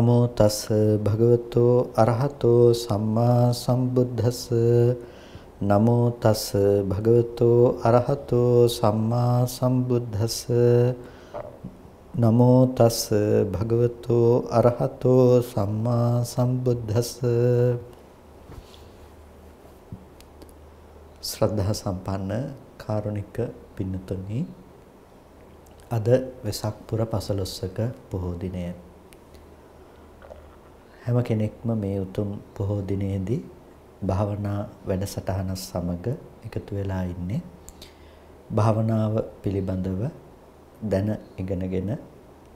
නමෝ තස් භගවතෝ අරහතෝ සම්මා සම්බුද්දස්ස නමෝ තස් භගවතෝ අරහතෝ සම්මා සම්බුද්දස්ස නමෝ තස් භගවතෝ අරහතෝ සම්මා සම්බුද්දස්ස ශ්‍රද්ධා සම්පන්න කාරුණික පින්නතුනි අද වෙසක් පුර 15ක පොහෝ දිනයේ හැම කෙනෙක්ම මේ උතුම් බොහෝ දිනේදී භාවනා වැඩසටහන සමග එකතු වෙලා ඉන්නේ. භාවනාව පිළිබඳව දැන ඉගෙනගෙන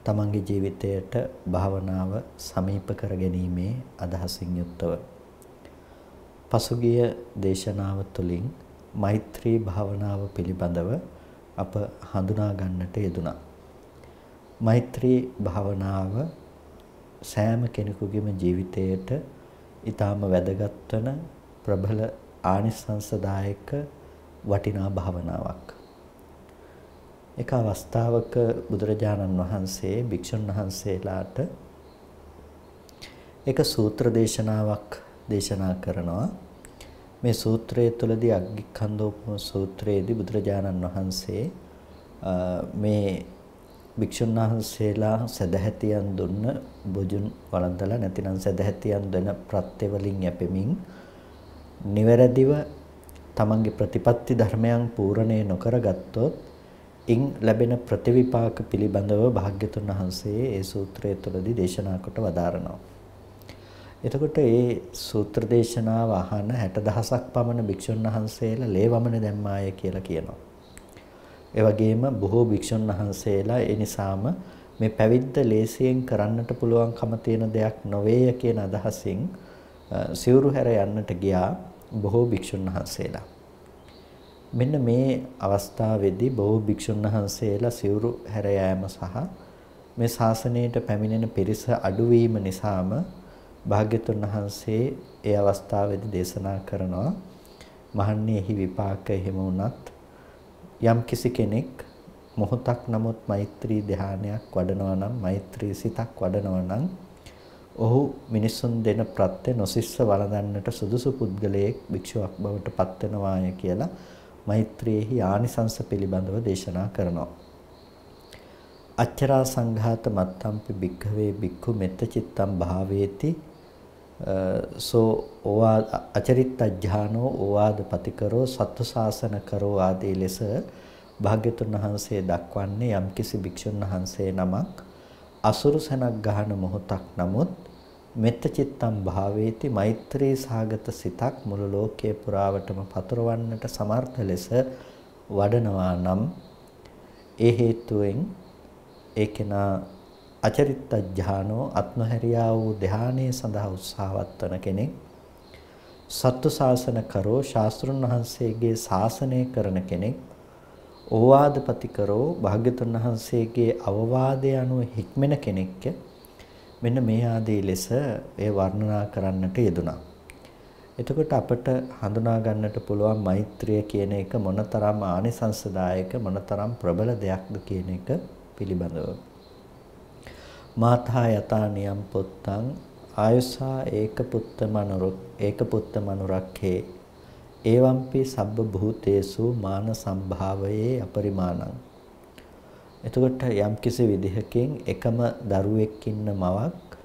තමන්ගේ ජීවිතයට භාවනාව සමීප කර ගැනීමේ අදහසින් යුක්තව පසුගිය දේශනාව තුළින් මෛත්‍රී භාවනාව පිළිබඳව අප හඳුනා ගන්නට යෙදුණා. මෛත්‍රී භාවනාව සෑම කෙනෙකුගේම ජීවිතයට ඊටාම වැදගත් වන ප්‍රබල ආනිසංසදායක වටිනා භාවනාවක්. එක අවස්ථාවක බුදුරජාණන් වහන්සේ භික්ෂුන් වහන්සේලාට එක සූත්‍ර දේශනාවක් දේශනා කරනවා. මේ සූත්‍රයේ තුලදී අග්ගිකන්දෝපම සූත්‍රයේදී බුදුරජාණන් වහන්සේ මේ භික්ෂුන් වහන්සේලා සදැහැතියන් දුන්න බොජුන් වළඳලා නැතිනම් සදැහැතියන් දෙන ප්‍රත්‍යවලින් යැපෙමින් නිවැරදිව තමන්ගේ ප්‍රතිපත්ති ධර්මයන් පූර්ණේ නොකරගත්තොත් ඉන් ලැබෙන ප්‍රතිවිපාක පිළිබඳව භාග්‍යතුන් වහන්සේ ඒ සූත්‍රය තුළදී දේශනා කොට වදාරනවා. එතකොට ඒ සූත්‍ර දේශනාව අහන 60000ක් පමණ භික්ෂුන් වහන්සේලා ලේවමන දැම්මාය කියලා කියනවා. ඒ වගේම බොහෝ භික්ෂුන් වහන්සේලා ඒ නිසාම මේ පැවිද්ද ලේසියෙන් කරන්නට පුළුවන්කම තියෙන දෙයක් නොවේය කියන අදහසින් සිවුරු හැර යන්නට ගියා බොහෝ භික්ෂුන් වහන්සේලා. මෙන්න මේ අවස්ථාවේදී බොහෝ භික්ෂුන් වහන්සේලා සිවුරු හැර යෑම සහ මේ ශාසනයට පැමිණෙන පිරිස අඩුවීම නිසාම භාග්‍යතුන් වහන්සේ ඒ අවස්ථාවේදී දේශනා කරනවා මහන්නේ හි විපාක එහෙම වුණත් යම් කිසි කෙනෙක් මොහොතක් නමුත් මෛත්‍රී ධානයක් වඩනවා නම් මෛත්‍රී සිතක් වඩනවා නම් ඔහු මිනිසුන් දෙන ප්‍රත්‍ය නොසිස්ස වළඳන්නට සුදුසු පුද්ගලයෙක් භික්ෂුවක් බවට පත් වෙනවාය කියලා මෛත්‍රියේහි ආනිසංස පිළිබඳව දේශනා කරනවා. අච්චරා සංඝාත මත්තම්පි භික්ඛවේ භික්ඛු මෙත්ත චිත්තම් භාවේති සෝ ඕවා අචරිත්තඥානෝ ඕවාද පතිකරෝ සත්තු සාසන කරෝ ආදී ලෙස භාග්‍යතුන් වහන්සේ දක්වන්නේ යම්කිසි භික්ෂුන් වහන්සේ නමක් අසුරු සනක් ගහන මොහොතක් නමුත් මෙත්ත චිත්තම් භාවේති මෛත්‍රී සාගත සිතක් මුළු ලෝකයේ පුරාවටම පතරවන්නට සමර්ථ ලෙස වඩනවා නම් ඒ හේතුවෙන් ඒ කෙනා අචරිත්ත ඥානෝ අත්නහැරියා වූ ධානයේ සඳහා උත්සාහවත් වන කෙනෙක් සත්තු ශාසන කරෝ ශාස්ත්‍රුන් වහන්සේගේ ශාසනය කරන කෙනෙක් ඕවාදපති කරෝ භාග්‍යතුන් වහන්සේගේ අවවාදය අනුව හික්මෙන කෙනෙක්ය මෙන්න මේ ආදී ලෙස ඒ වර්ණනා කරන්නට යෙදුනා. එතකොට අපට හඳුනා ගන්නට පුළුවන් මෛත්‍රිය කියන එක මොනතරම් ආනිසංසදායක මොනතරම් ප්‍රබල දෙයක්ද කියන එක පිළිබඳව මාථා යතා නියම් පුත්තං ආයසා ඒක පුත්ත මනුරක් ඒක පුත්ත මනුරක්ඛේ එවම්පි සබ්බ භූතේසු මාන සම්භාවයේ අපරිමාණං එතකොට යම් කිසි විදිහකින් එකම දරුවෙක් ඉන්න මවක්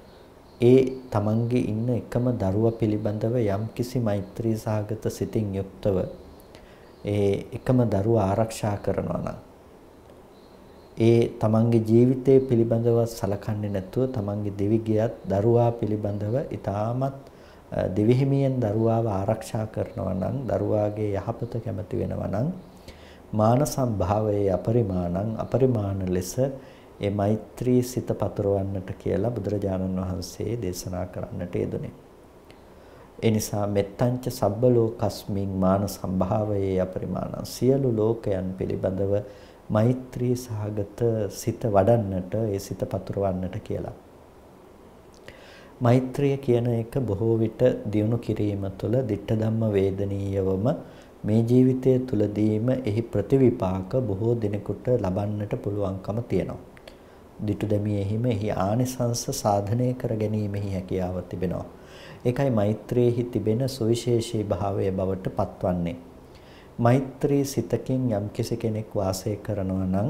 ඒ තමන්ගේ ඉන්න එකම දරුවා පිළිබඳව යම් කිසි මෛත්‍රී සාගත සිතින් යුක්තව ඒ එකම දරුවා ආරක්ෂා කරනවා නම් ඒ තමන්ගේ ජීවිතය පිළිබඳව සලකන්නේ නැතුව තමන්ගේ දෙවිගයත් දරුවා පිළිබඳව ඊටමත් දෙවිහිමියන් දරුවාව ආරක්ෂා කරනවා නම් දරුවාගේ යහපත කැමති වෙනවා නම් මාන සම්භාවයේ අපරිමාණං අපරිමාණ ලෙස ඒ මෛත්‍රී සිත පතරවන්නට කියලා බුදුරජාණන් වහන්සේ දේශනා කරන්නට යෙදුනේ. ඒ නිසා මෙත්තංච සබ්බ ලෝකස්මින් මාන සම්භාවයේ අපරිමාණං සියලු ලෝකයන් පිළිබඳව මෛත්‍රී සහගත සිත වඩන්නට ඒ සිත පතුරවන්නට කියලා. මෛත්‍රිය කියන එක බොහෝ විට දියුණු කිරීම තුළ ditta ධම්ම වේදනීයවම මේ ජීවිතය තුළදීම එහි ප්‍රතිවිපාක බොහෝ දිනෙකට ලබන්නට පුළුවන්කම තියෙනවා. ditu demiyeහිම එහි ආනිසංස සාධනය කර ගැනීමෙහි හැකියාව තිබෙනවා. ඒකයි මෛත්‍රියේහි තිබෙන සුවිශේෂී භාවය බවට පත්වන්නේ. මෛත්‍රී සිතකින් යම්කිසි කෙනෙක් වාසය කරනවා නම්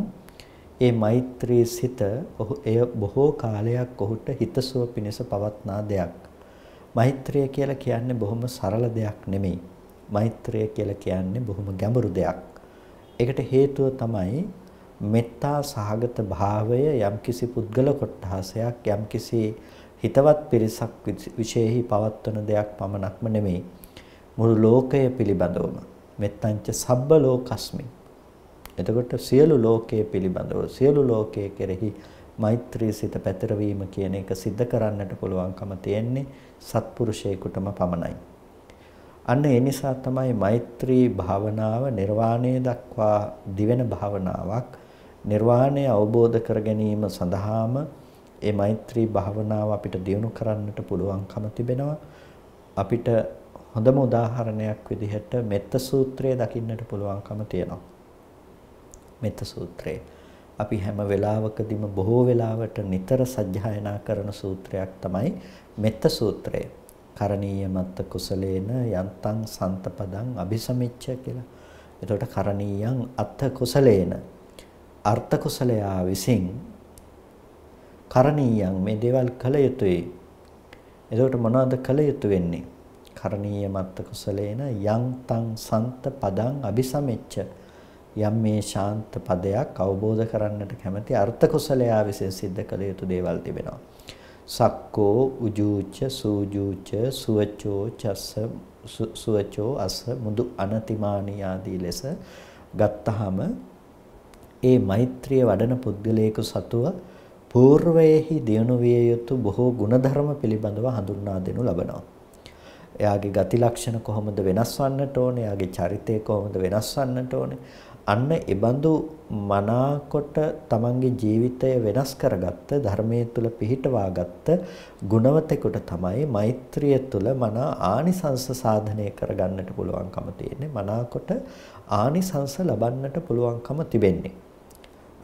ඒ මෛත්‍රී සිත ඔහු එය බොහෝ කාලයක් ඔහුට හිතසුව පිණිස පවත්නා දෙයක්. මෛත්‍රිය කියලා කියන්නේ බොහොම සරල දෙයක් නෙමෙයි. මෛත්‍රිය කියලා කියන්නේ බොහොම ගැඹුරු දෙයක්. ඒකට හේතුව තමයි මෙත්තා සහගත භාවය යම්කිසි පුද්ගල කොටහසයක් යම්කිසි හිතවත් පිරිසක් විශේෂෙහි පවත්වන දෙයක් පමණක්ම නෙමෙයි. මුළු ලෝකය පිළිබඳවම මෙත්තංච සබ්බ ලෝකස්මි. එතකොට සියලු ලෝකයේ පිළිබඳව සියලු ලෝකයේ කෙරෙහි මෛත්‍රී සිත පැතිරවීම කියන එක सिद्ध කරන්නට පුළුවන්කම තියෙන්නේ සත්පුරුෂයෙකුටම පමණයි. අන්න ඒ නිසා තමයි මෛත්‍රී භාවනාව නිර්වාණය දක්වා දිවෙන භාවනාවක්. නිර්වාණය අවබෝධ කර ගැනීම සඳහාම ඒ මෛත්‍රී භාවනාව අපිට දියුණු කරන්නට පුළුවන්කම තිබෙනවා. අපිට හොඳම උදාහරණයක් විදිහට මෙත්ත සූත්‍රය දකින්නට පුළුවන්කම තියෙනවා. මෙත්ත සූත්‍රය. අපි හැම වෙලාවකදීම බොහෝ වෙලාවට නිතර සජ්ජායනා කරන සූත්‍රයක් තමයි මෙත්ත සූත්‍රය. කරණීය මත්ත කුසලේන යන්තං සන්තපදං අபிසමිච්ඡ කියලා. එතකොට කරණීයං අත්ථ කුසලේන අර්ථ කුසලයා විසින් කරණීයං මේ දේවල් කළ යුතුයි. එතකොට මොනවද කළ යුතු වෙන්නේ? කරණීය මත්ත කුසලේන යං තං සන්ත පදං අபிසමෙච්ච යම් මේ ශාන්ත පදයක් අවබෝධ කරන්නට කැමැති අර්ථ කුසලයා විසින් සිද්ධ කළ යුතු දේවල් තිබෙනවා. සක්කෝ උජූච සූජූච සුවචෝ චස්ස සුවචෝ අස මුදු අනතිමානී ආදී ලෙස ගත්තාම ඒ මෛත්‍රිය වඩන පුද්ගලයෙකු සතුව పూర్වයේහි දියුණු විය යුතු බොහෝ ಗುಣධර්ම පිළිබඳව හඳුන්වා දෙනු ලබනවා. එයාගේ ගති ලක්ෂණ කොහොමද වෙනස් වන්නට ඕනේ, එයාගේ චරිතය කොහොමද වෙනස් වන්නට ඕනේ. අන්න ඒ බඳු මනාකොට තමන්ගේ ජීවිතය වෙනස් කරගත්ත ධර්මයේ තුල පිහිටවාගත්ත ගුණවතෙකුට තමයි මෛත්‍රිය තුල මනා ආනිසංස සාධනය කරගන්නට පුළුවන්කම තියෙන්නේ. මනාකොට ආනිසංස ලබන්නට පුළුවන්කම තිබෙන්නේ.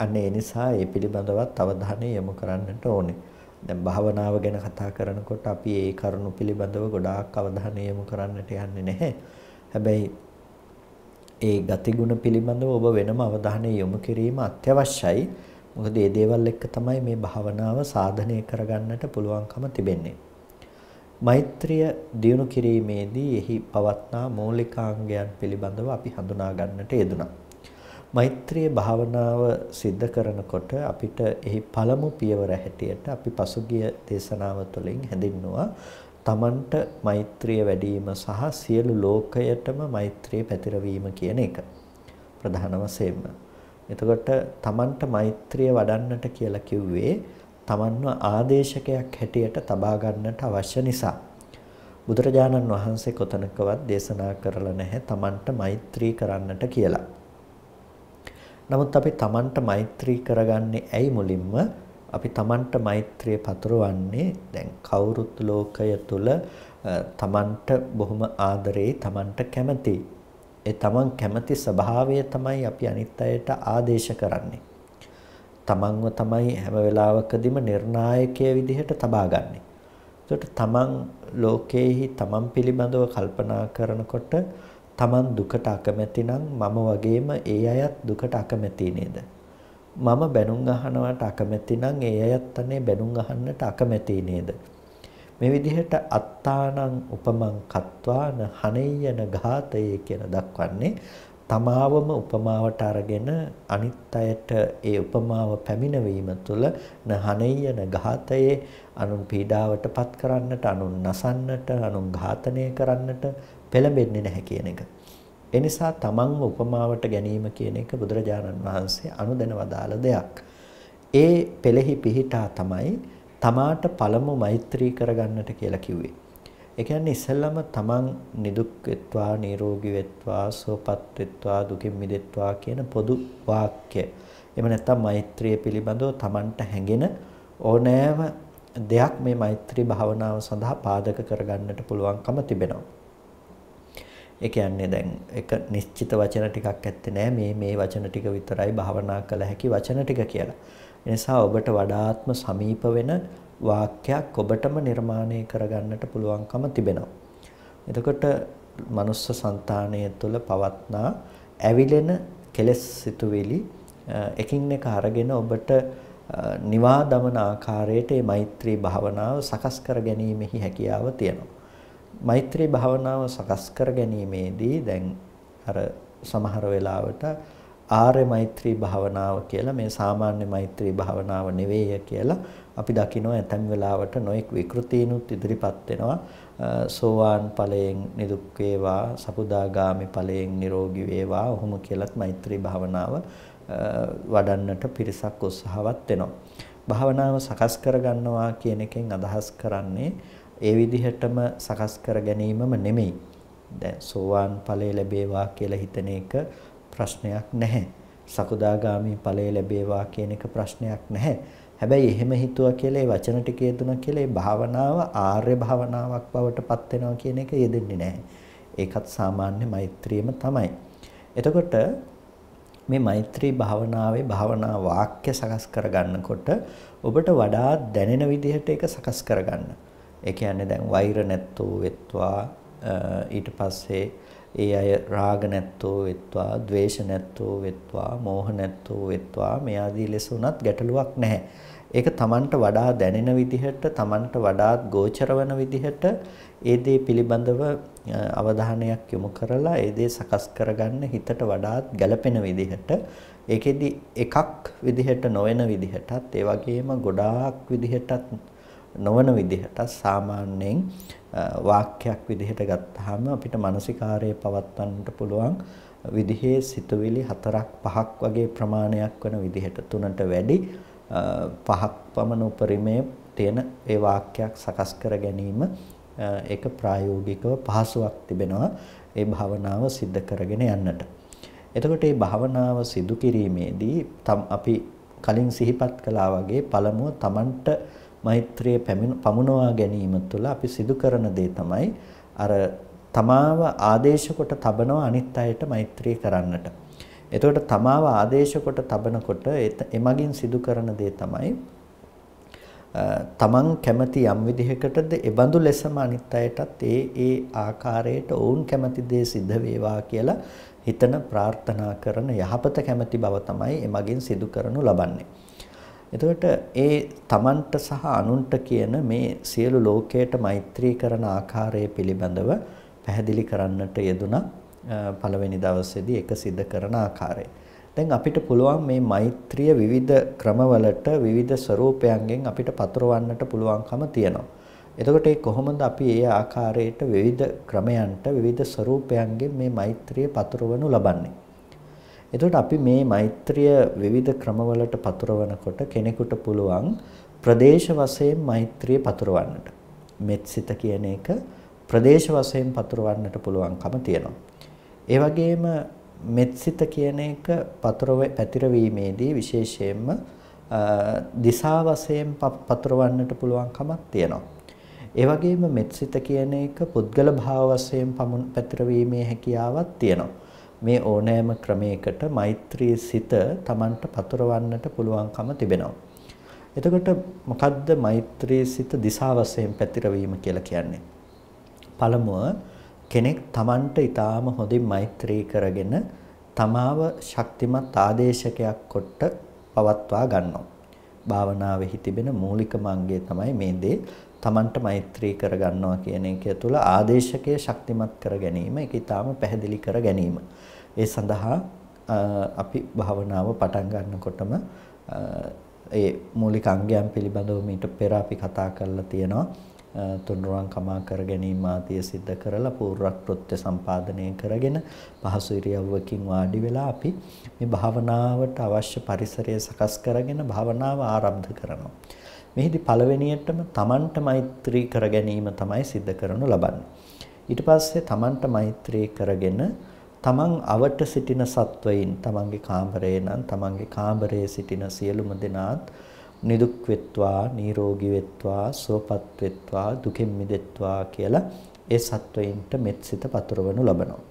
අන්න ඒ නිසා ඒ පිළිබඳවත් අවධානය යොමු කරන්නට ඕනේ. දැන් භාවනාව ගැන කතා කරනකොට අපි ඒ කරුණු පිළිබඳව ගොඩාක් අවධානය යොමු කරන්නට යන්නේ නැහැ. හැබැයි ඒ ගතිගුණ පිළිබඳව ඔබ වෙනම අවධානය යොමු කිරීම අත්‍යවශ්‍යයි. මොකද මේ දේවල් එක්ක තමයි මේ භාවනාව සාධනය කරගන්නට පුළුවන්කම තිබෙන්නේ. මෛත්‍රිය දියුණු කිරීමේදී එහි පවත්නා මූලිකාංගයන් පිළිබඳව අපි හඳුනා ගන්නට යෙදුණා. මෛත්‍රී භාවනාව સિદ્ધ කරනකොට අපිට එහි පළමු පියවර හැටියට අපි පසුගිය දේශනාව තුළින් හැඳින්නුවා තමන්ට මෛත්‍රිය වැඩිම සහ සියලු ලෝකයටම මෛත්‍රිය පැතිරවීම කියන එක ප්‍රධාන වශයෙන්ම. එතකොට තමන්ට මෛත්‍රිය වඩන්නට කියලා කිව්වේ තමන්ව ආදේශකයක් හැටියට තබා ගන්නට අවශ්‍ය නිසා. බුදුරජාණන් වහන්සේ කොතනකවත් දේශනා කරලා නැහැ තමන්ට මෛත්‍රී කරන්නට කියලා. නමුත් අපි Tamanට මෛත්‍රී කරගන්නේ ඇයි මුලින්ම? අපි Tamanට මෛත්‍රිය පතුරවන්නේ දැන් කවුරුත් ලෝකය තුල Tamanට බොහොම ආදරේ Tamanට කැමති. ඒ Taman කැමති ස්වභාවය තමයි අපි අනිත් අයට ආදේශ කරන්නේ. Tamanව තමයි හැම වෙලාවකදීම නිර්ණායකයේ විදිහට තබාගන්නේ. ඒකට Taman ලෝකයේහි Taman පිළිබඳව කල්පනා කරනකොට Taman දුකට අකමැති නම් මම වගේම ඒ අයත් දුකට අකමැති නේද? මම බැනුම් අහනවට අකමැති නම් ඒ අයත් අනේ බැනුම් අහන්නට අකමැති නේද? මේ විදිහට අත්තානං උපමං කත්වාන හනෙයන ඝාතයේ කියන දක්වන්නේ තමාවම උපමාවට අරගෙන අනිත් අයට ඒ උපමාව පැමිණවීම තුළ නහනෙයන ඝාතයේ අනුන් පීඩාවටපත් කරන්නට අනුන් නසන්නට අනුන් ඝාතනය කරන්නට පෙළඹෙන්නේ නැහැ කියන එක. ඒ නිසා තමන්ව උපමාවට ගැනීම කියන එක බුදුරජාණන් වහන්සේ අනුදැන වදාළ දෙයක්. ඒ පෙළෙහි පිහිටා තමයි තමාට පළමු මෛත්‍රී කරගන්නට කියලා කිව්වේ. ඒ කියන්නේ ඉස්සෙල්ලම තමන් නිදුක් වෙත්වා නිරෝගී වෙත්වා සුවපත් වෙත්වා දුකින් මිදෙත්වා කියන පොදු වාක්‍ය. එහෙම නැත්නම් මෛත්‍රිය පිළිබඳව තමන්ට හැඟෙන ඕනෑම දෙයක් මේ මෛත්‍රී භාවනාව සඳහා පාදක කරගන්නට පුළුවන්කම තිබෙනවා. ඒ කියන්නේ දැන් එක නිශ්චිත වචන ටිකක් ඇත්තේ නෑ මේ මේ වචන ටික විතරයි භාවනා කළ හැකි වචන ටික කියලා. ඒ නිසා ඔබට වඩාත්ම සමීප වෙන වාක්‍යයක් ඔබටම නිර්මාණය කරගන්නට පුළුවන්කම තිබෙනවා. එතකොට මනුස්ස సంతානය තුළ පවත්නා ඇවිලෙන කෙලෙස් සිතුවිලි එකින් එක අරගෙන ඔබට නිවා දමන ආකාරයට මේ මෛත්‍රී භාවනාව සකස් කර ගැනීමෙහි හැකියාව තියෙනවා. මෛත්‍රී භාවනාව සකස් කර ගැනීමේදී දැන් අර සමහර වෙලාවට ආර්ය මෛත්‍රී භාවනාව කියලා මේ සාමාන්‍ය මෛත්‍රී භාවනාව නෙවෙයි කියලා අපි දකිනවා ඇතැම් වෙලාවට නොඑක් විකෘතිනුත් ඉදිරිපත් වෙනවා සෝවාන් ඵලයෙන් නිදුක් වේවා සපුදාගාමි ඵලයෙන් නිරෝගී වේවා ඔහොම කියලත් මෛත්‍රී භාවනාව වඩන්නට පිරිසක් උත්සාහවත් වෙනවා භාවනාව සකස් කර ගන්නවා කියන එකෙන් අදහස් කරන්නේ ඒ විදිහටම සකස් කර ගැනීමම නෙමෙයි. දැන් සෝවාන් ඵලය ලැබේවා කියලා හිතන එක ප්‍රශ්නයක් නැහැ. සකුදාගාමි ඵලය ලැබේවා කියන එක ප්‍රශ්නයක් නැහැ. හැබැයි එහෙම හිතුවා කියලා ඒ වචන ටික යෙදුණා කියලා ඒ භාවනාව ආර්ය භාවනාවක් බවට පත් වෙනවා කියන එක යෙදෙන්නේ නැහැ. ඒකත් සාමාන්‍ය මෛත්‍රියම තමයි. එතකොට මේ මෛත්‍රී භාවනාවේ භාවනා වාක්‍ය සකස් කරගන්නකොට ඔබට වඩා දැනෙන විදිහට ඒක සකස් කරගන්න. ඒ කියන්නේ දැන් වෛර නැත්තෝ වෙත්වා ඊට පස්සේ ඒ අය රාග නැත්තෝ වෙත්වා, ద్వේෂ නැත්තෝ වෙත්වා, මෝහ නැත්තෝ වෙත්වා මේ ආදී ලෙස උනත් ගැටලුවක් නැහැ. ඒක තමන්ට වඩා දැනෙන විදිහට තමන්ට වඩාත් ගෝචර වන විදිහට ඒ දේ පිළිබඳව අවධානයක් යොමු කරලා ඒ දේ සකස් කරගන්න හිතට වඩාත් ගැළපෙන විදිහට ඒකෙදි එකක් විදිහට නොවන විදිහටත් ඒ වගේම ගොඩාක් විදිහටත් නොවන විදිහට සාමාන්‍යයෙන් වාක්‍යයක් විදිහට ගත්තාම අපිට මානසිකාරයේ පවත්වන්නට පුළුවන් විදිහේ සිතුවිලි හතරක් පහක් වගේ ප්‍රමාණයක් වෙන විදිහට තුනට වැඩි පහක් පමණ උපරිමයේ තියෙන ඒ වාක්‍යයක් සකස් කර ගැනීම ඒක ප්‍රායෝගිකව පහසුවක් තිබෙනවා ඒ භවනාව સિદ્ધ කරගෙන යන්නට. එතකොට මේ භවනාව සිදු කිරීමේදී අපි කලින් සිහිපත් කළා වගේ පළමුව Tamanට මෛත්‍රියේ පමුණවා ගැනීම තුළ අපි සිදු කරන දේ තමයි අර තමාව ආදේශ කොට තබනවා අනිත් අයට මෛත්‍රී කරන්නට. එතකොට තමාව ආදේශ කොට තබනකොට එමගින් සිදු කරන දේ තමයි තමන් කැමති යම් විදිහකටද ඒබඳු ලෙසම අනිත් අයටත් ඒ ඒ ආකාරයට ඔවුන් කැමති දේ සිද්ධ වේවා කියලා හිතන ප්‍රාර්ථනා කරන යහපත කැමති බව තමයි එමගින් සිදු කරනු ලබන්නේ. එතකොට ඒ තමන්ට සහ අනුන්ට කියන මේ සියලු ලෝකයට මෛත්‍රී කරන ආකාරය පිළිබඳව පැහැදිලි කරන්නට යෙදුණා පළවෙනි දවසේදී එක සිද්ධ කරන ආකාරය. දැන් අපිට පුළුවන් මේ මෛත්‍රිය විවිධ ක්‍රමවලට විවිධ ස්වරූපයන්ගෙන් අපිට පතුරවන්නට පුළුවන්කම තියෙනවා. එතකොට ඒ කොහොමද අපි ඒ ආකාරයට විවිධ ක්‍රමයන්ට විවිධ ස්වරූපයන්ගෙන් මේ මෛත්‍රිය පතුරවනු ලබන්නේ? එතකොට අපි මේ මෛත්‍රිය විවිධ ක්‍රමවලට පතුරවනකොට කෙනෙකුට පුළුවන් ප්‍රදේශ වශයෙන් මෛත්‍රිය පතුරවන්නට. මෙත්සිත කියන එක ප්‍රදේශ වශයෙන් පතුරවන්නට පුළුවන්කම තියෙනවා. ඒ වගේම මෙත්සිත කියන එක පතරව පැතිරවීමේදී විශේෂයෙන්ම දිසා වශයෙන් පතරවන්නට පුළුවන් කමක් තියෙනවා. ඒ වගේම මෙත්සිත කියන එක පුද්ගල භාව වශයෙන් පැතිරවීමේ හැකියාවක් තියෙනවා. මේ ඕනෑම ක්‍රමයකට මෛත්‍රී සිත Tamanට පතුරවන්නට පුළුවන්කම තිබෙනවා. එතකොට මොකද්ද මෛත්‍රී සිත දිසා වශයෙන් පැතිරවීම කියලා කියන්නේ? පළමුව කෙනෙක් Tamanට ඊටාම හොඳින් මෛත්‍රී කරගෙන තමාව ශක්තිමත් ආදේශකයක් කොට පවත්වා ගන්නවා. භාවනාවේ තිබෙන මූලිකම අංගය තමයි මේ දේ තමන්ට මෛත්‍රී කරගන්නවා කියන එක තුළ ආදේශකයේ ශක්තිමත් කර ගැනීම ඒක ඊටාම පැහැදිලි කර ගැනීම. ඒ සඳහා අපි භාවනාව පටන් ගන්නකොටම ඒ මූලික අංගයන් පිළිබඳව මීට පෙර අපි කතා කරලා තියෙනවා. තුනුරුවන් කමා කර ගැනීම ආදිය සිද්ධ කරලා පූර්වක්‍ෘත්‍ය සම්පාදනය කරගෙන පහසු ඉරියව්වකින් වාඩි වෙලා අපි මේ භාවනාවට අවශ්‍ය පරිසරය සකස් කරගෙන භාවනාව ආරම්භ කරනවා. මෙහිදී පළවෙනියටම තමන්ට මෛත්‍රී කර ගැනීම තමයි සිද්ධ කරනු ලබන්නේ. ඊට පස්සේ තමන්ට මෛත්‍රී කරගෙන තමන් අවට සිටින සත්වයින් තමන්ගේ කාමරේ නම් තමන්ගේ කාමරයේ සිටින සියලුම දෙනාත් නිදුක් වෙත්වා නිරෝගී වෙත්වා සුවපත් වෙත්වා දුකෙන් මිදෙත්වා කියලා ඒ සත්වයින්ට මෙත්සිත පතුරවනු ලබනවා.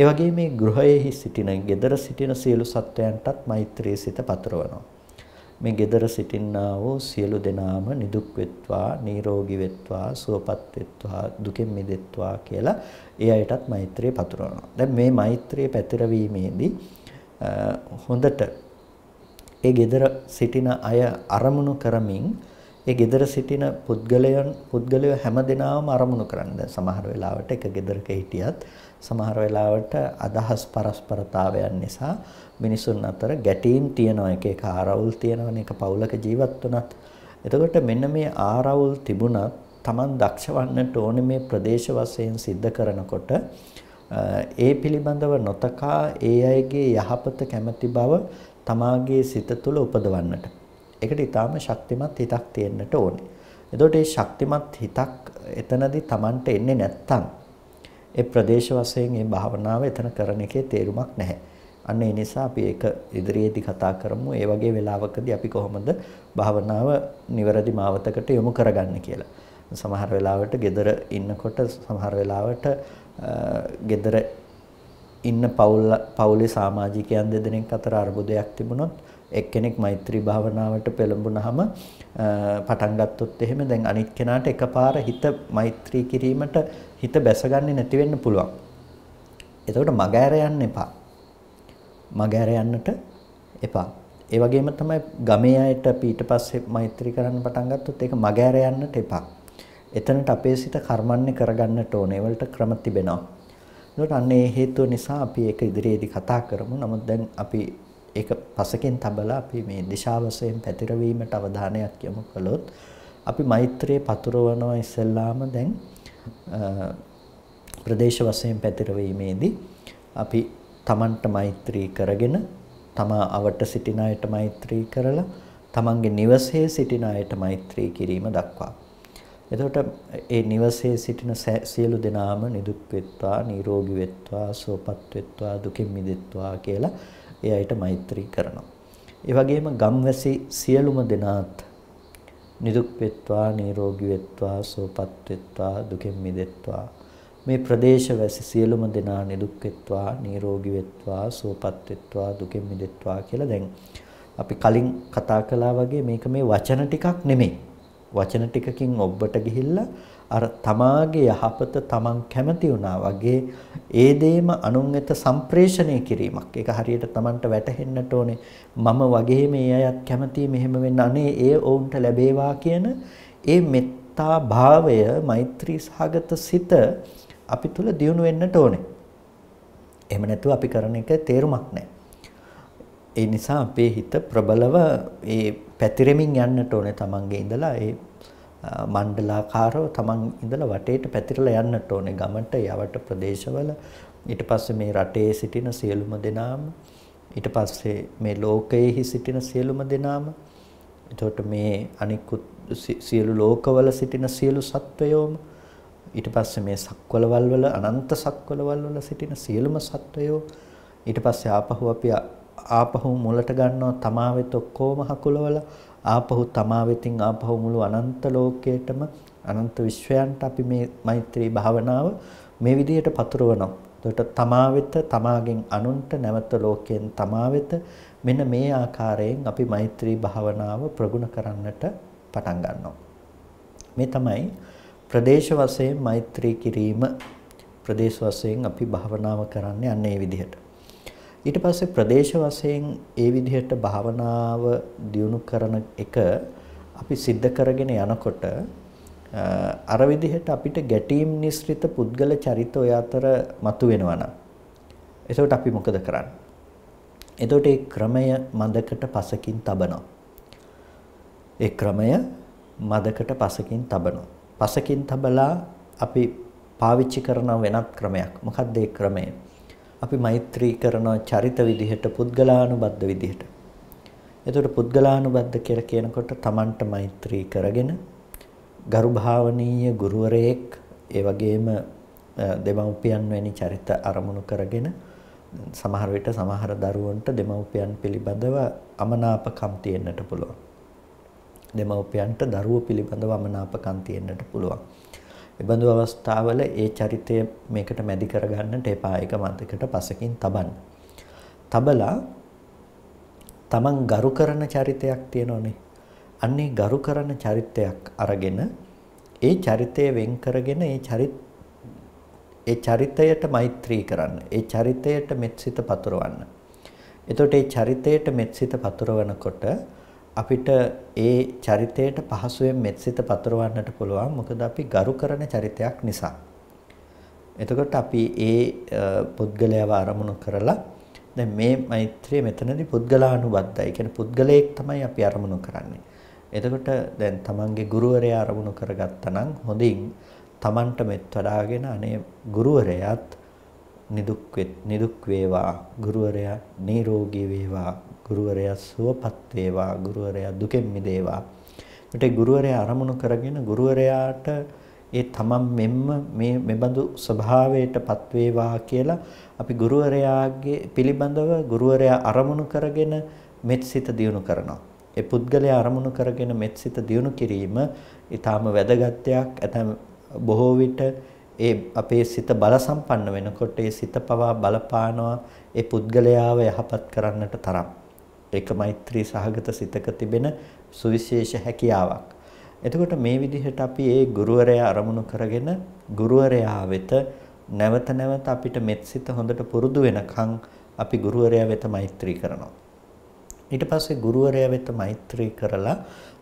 ඒ වගේ මේ ගෘහයෙහි සිටින, gedara සිටින සියලු සත්වයන්ටත් මෛත්‍රී සිත පතුරවනවා. මේ gedara සිටින්නා වූ සියලු දෙනාම නිදුක් වෙත්වා නිරෝගී වෙත්වා සුවපත් වෙත්වා දුකෙන් මිදෙත්වා කියලා ඒ අයටත් මෛත්‍රිය පතුරවනවා. දැන් මේ මෛත්‍රිය පැතිරවීමේදී හොඳට ඒ gedara සිටින අය අරමුණු කරමින් ඒ gedara සිටින පුද්ගලයන් පුද්ගලය හැම දිනාම අරමුණු කරන්නේ. දැන් සමහර වෙලාවට එක gedaraක හිටියත් සමහර වෙලාවට අදහස් පරස්පරතාවයන් නිසා මිනිසුන් අතර ගැටීම් තියෙනවා එක එක ආරවුල් තියෙනවනේ එක පවුලක ජීවත් වුණත් එතකොට මෙන්න මේ ආරවුල් තිබුණත් Taman දක්ෂ වන්නට ඕනේ මේ ප්‍රදේශ වශයෙන් सिद्ध කරනකොට ඒ පිළිබඳව නොතකා ඒ අයගේ යහපත කැමැති බව තමාගේ සිත තුළ උපදවන්නට ඒකට ඊටාම ශක්තිමත් හිතක් තියෙන්නට ඕනේ. එතකොට මේ ශක්තිමත් හිතක් එතනදී Tamanට එන්නේ නැත්තම් ඒ ප්‍රදේශ වශයෙන් මේ භාවනාව එතන කරන එකේ තේරුමක් නැහැ. අන්න ඒ නිසා අපි ඒක ඉදිරියේදී කතා කරමු. ඒ වගේ වෙලාවකදී අපි කොහොමද භාවනාව නිවැරදි මාවතකට යොමු කරගන්නේ කියලා. සමහර වෙලාවට gedara ඉන්නකොට සමහර වෙලාවට gedara ඉන්න පවුල පවුලේ සමාජිකයන් දෙදෙනෙක් අතර අරුබුදයක් තිබුණොත් එක්කෙනෙක් මෛත්‍රී භාවනාවට පෙළඹුණාම පටන් ගත්තොත් එහෙම දැන් අනිත් කෙනාට එකපාර හිත මෛත්‍රී කිරීමට හිත බැසගන්නේ නැති වෙන්න පුළුවන්. එතකොට මගහැර යන්න එපා. මගහැර යන්නට එපා. ඒ වගේම තමයි ගමේ අයට ඊට පස්සේ මෛත්‍රී කරන්න පටන් ගත්තොත් ඒක මගහැර යන්නට එපා. එතනට අපේ සිත කර්මන්නේ කරගන්නට ඕනේ. ඒවලට ක්‍රම තිබෙනවා. ඒකට අන්න ඒ හේතුව නිසා අපි ඒක ඉදිරියේදී කතා කරමු. නමුත් දැන් අපි ඒක පසකින් තබලා අපි මේ දිශාවසයෙන් පැතිරවීමට අවධානයක් යොමු කළොත් අපි මෛත්‍රියේ පතුරවනවා ඉස්සෙල්ලාම දැන් ප්‍රදේශ වශයෙන් පැතිරවීමේදී අපි තමන්ට මෛත්‍රී කරගෙන තමා අවට සිටින අයට මෛත්‍රී කරලා තමන්ගේ නිවසේ සිටින අයට මෛත්‍රී කිරීම දක්වා. එතකොට ඒ නිවසේ සිටින සියලු දෙනාම නිදුක් වෙත්වා, නිරෝගී වෙත්වා, සුවපත් වෙත්වා, දුකින් මිදෙත්වා කියලා ඒ අයට මෛත්‍රී කරනවා. ඒ වගේම ගම්වැසි සියලුම දෙනාත් නිදුක් වෙත්වා, නිරෝගී වෙත්වා, සුවපත් වෙත්වා, දුකින් මිදෙත්වා මේ ප්‍රදේශවැසි සියලුම දෙනා නිදුක් වෙත්වා නිරෝගී වෙත්වා සුවපත් වෙත්වා දුකෙන් මිදෙත්වා කියලා දැන් අපි කලින් කතා කළා වගේ මේක මේ වචන ටිකක් නෙමෙයි වචන ටිකකින් ඔබට ගිහිල්ලා අර තමාගේ යහපත තමන් කැමති වුණා වගේ ඒ දේම අනුන් වෙත සම්ප්‍රේෂණය කිරීමක් ඒක හරියට තමන්ට වැටහෙන්නට ඕනේ මම වගේ මේ අයත් කැමති මෙහෙම වෙන්න අනේ ඒ ඔවුන්ට ලැබේවා කියන ඒ මෙත්තා භාවය මෛත්‍රී සහගත සිත අපි තුල දියුණු වෙන්නට ඕනේ. එහෙම නැතුව අපි කරන එක තේරුමක් නැහැ. ඒ නිසා අපේ හිත ප්‍රබලව ඒ පැතිරෙමින් යන්නට ඕනේ Tamange ඉඳලා ඒ මණ්ඩලාකාරව Taman ඉඳලා වටේට පැතිරලා යන්නට ඕනේ ගමට යවට ප්‍රදේශවල ඊට පස්සේ මේ රටේ සිටින සියලුම දෙනාම ඊට පස්සේ මේ ලෝකයේහි සිටින සියලුම දෙනාම එතකොට මේ අනිකුත් සියලු ලෝකවල සිටින සියලු සත්වයෝම ඊට පස්සේ මේ සක්වලවල් වල අනන්ත සක්වලවල් වල සිටින සියලුම සත්වයෝ ඊට පස්සේ ආපහු අපි ආපහු මුලට ගන්නවා තමා වෙත ඔක්කොම හකුලවල ආපහු තමා වෙතින් ආපහු මුළු අනන්ත ලෝකයටම අනන්ත විශ්වයන්ට අපි මේ මෛත්‍රී භාවනාව මේ විදිහට පතුරවනවා. එතකොට තමා වෙත තමාගෙන් අනුන්ට නැවත ලෝකයෙන් තමා වෙත මෙන්න මේ ආකාරයෙන් අපි මෛත්‍රී භාවනාව ප්‍රගුණ කරන්නට පටන් ගන්නවා. මේ තමයි ප්‍රදේශ වශයෙන් මෛත්‍රී කිරීම ප්‍රදේශ වශයෙන් අපි භාවනාව කරන්නේ අන්න ඒ විදිහට. ඊට පස්සේ ප්‍රදේශ වශයෙන් ඒ විදිහට භාවනාව දියුණු කරන එක අපි सिद्ध කරගෙන යනකොට අර විදිහට අපිට ගැටීම් නිස්ෘත පුද්ගල චරිත ඔය අතර මතුවෙනවා නම් එතකොට අපි මොකද කරන්නේ? එතකොට ඒ ක්‍රමය මදකට පසකින් තබනවා. ඒ ක්‍රමය මදකට පසකින් තබනවා. පසකින් තබලා අපි පාවිච්චි කරන වෙනත් ක්‍රමයක්. මොකක්ද ඒ ක්‍රමය? අපි මෛත්‍රී කරන චරිත විදිහට පුද්ගලානුබද්ධ විදිහට. එතකොට පුද්ගලානුබද්ධ කියලා කියනකොට Tamanට මෛත්‍රී කරගෙන ගරු භාවනීය ගුරුවරයෙක් ඒ වගේම දෙමව්පියන් වැනි චරිත අරමුණු කරගෙන සමහර විට සමහර දරුවන්ට දෙමව්පියන් පිළිබඳව අමනාපකම් තියෙන්නට පුළුවන්. දෙමව්පියන්ට දරුවෝ පිළිබඳව අමනාපකම් තියෙන්නට පුළුවන්. ඒබඳු අවස්ථාවල ඒ චරිතය මේකට මැදි කරගන්නට එපා එක මතකට පසකින් තබන්න. තබලා තමන් ගරු කරන චරිතයක් තියෙනවනේ. අන්නේ ගරු කරන චරිතයක් අරගෙන ඒ චරිතය වෙන් කරගෙන ඒ චරිත ඒ චරිතයට මෛත්‍රී කරන්න. ඒ චරිතයට මෙත්සිත පතුරවන්න. එතකොට ඒ චරිතයට මෙත්සිත පතුරවනකොට අපිට ඒ චරිතයට පහසුවෙන් මෙත්සිත පතරවන්නට පුළුවන් මොකද අපි ගරු කරන චරිතයක් නිසා. එතකොට අපි ඒ පුද්ගලයාව අරමුණු කරලා දැන් මේ මෛත්‍රිය මෙතනදී පුද්ගලානුබද්ධයි. කියන්නේ පුද්ගලයෙක් තමයි අපි අරමුණු කරන්නේ. එතකොට දැන් තමන්ගේ ගුරුවරයා අරමුණු කරගත්තා නම් හොඳින් තමන්ට මෙත් වඩාගෙන අනේ ගුරුවරයාත් නිදුක් නිදුක් වේවා ගුරුවරයා නිරෝගී වේවා ගුරුවරයා සුවපත් වේවා ගුරුවරයා දුකෙන් මිදේවා ඒට ගුරුවරයා අරමුණු කරගෙන ගුරුවරයාට ඒ තමන් මෙම්ම මේ මෙබඳු ස්වභාවයටපත් වේවා කියලා අපි ගුරුවරයාගේ පිළිබඳව ගුරුවරයා අරමුණු කරගෙන මෙත්සිත දියුණු කරනවා ඒ පුද්ගලයා අරමුණු කරගෙන මෙත්සිත දියුණු කිරීම ඊටාම වැදගත් දෙයක් ඇතම් බොහෝ විට ඒ අපේ සිත බලසම්පන්න වෙනකොට ඒ සිත පවා බලපානවා ඒ පුද්ගලයාව යහපත් කරන්නට තරම් ඒක මෛත්‍රී සහගත සිතක තිබෙන සුවිශේෂ හැකියාවක්. එතකොට මේ විදිහට අපි ඒ ගුරුවරයා අරමුණු කරගෙන ගුරුවරයා වෙත නැවත නැවත අපිට මෙත්සිත හොඳට පුරුදු වෙනකන් අපි ගුරුවරයා වෙත මෛත්‍රී කරනවා. ඊට පස්සේ ගුරුවරයා වෙත මෛත්‍රී කරලා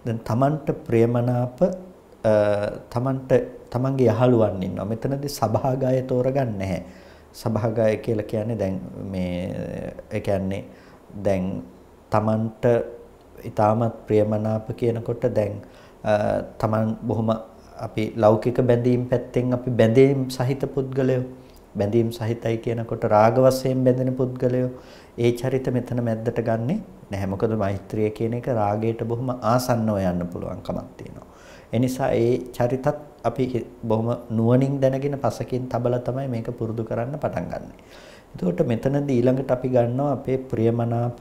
දැන් Tamanට ප්‍රියමනාප තමන්ට තමන්ගේ යහළුවන් ඉන්නවා. මෙතනදී සභාගය තෝරගන්නේ නැහැ. සභාගය කියලා කියන්නේ දැන් මේ ඒ කියන්නේ දැන් තමන්ට ඊටමත් ප්‍රියමනාප කියනකොට දැන් තමන් බොහොම අපි ලෞකික බැඳීම් පැත්තෙන් අපි බැඳීම් සහිත පුද්ගලයෝ බැඳීම් සහිතයි කියනකොට රාග වශයෙන් බැඳෙන පුද්ගලයෝ ඒ චරිත මෙතන මැද්දට ගන්නෙ නැහැ මොකද මෛත්‍රිය කියන එක රාගයට බොහොම ආසන්නව යන්න පුළුවන් කමක් තියෙනවා. ඒ නිසා ඒ චරිතත් අපි බොහොම නුවණින් දැනගෙන පසකින් තබලා තමයි මේක පුරුදු කරන්න පටන් ගන්නෙ. එතකොට මෙතනදී ඊළඟට අපි ගන්නවා අපේ ප්‍රියමනාප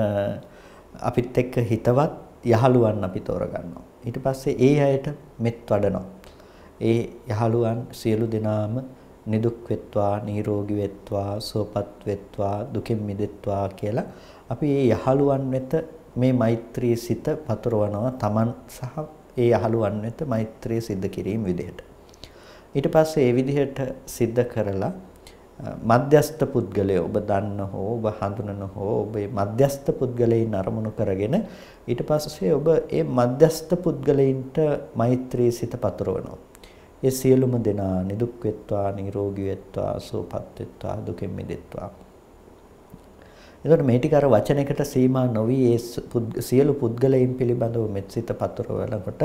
අපිත් එක්ක හිතවත් යහළුවන් අපි තෝරගන්නවා. ඊට පස්සේ ඒ අයට මෙත් වඩනවා. ඒ යහළුවන් සියලු දෙනාම නිදුක් වෙත්වා, නිරෝගී වෙත්වා, සුවපත් වෙත්වා, දුකින් මිදෙත්වා කියලා අපි මේ යහළුවන් වෙත මේ මෛත්‍රී සිත පතුරවනවා Taman සහ ඒ යහළුවන් වෙත මෛත්‍රී සිද්ධ කිරීම විදිහට. ඊට පස්සේ ඒ විදිහට සිද්ධ කරලා මධ්‍යස්ත පුද්ගලය ඔබ දන්න හෝ ඔබ හඳුනන හෝ ඔබේ මධ්‍යස්ත පුද්ගලයින් අරමුණු කරගෙන ඊට පස්සේ ඔබ ඒ මධ්‍යස්ත පුද්ගලයින්ට මෛත්‍රී සිත පතුරවනවා. ඒ සියලුම දෙනා නිදුක් වෙත්වා නිරෝගී වෙත්වා සුවපත් වෙත්වා දුකෙන් මිදෙත්වා. එතකොට මේ ටික අර වචනයකට සීමා නොවි ඒ සියලු පුද්ගලයින් පිළිබඳව මෙත් සිත පතුරවනකොට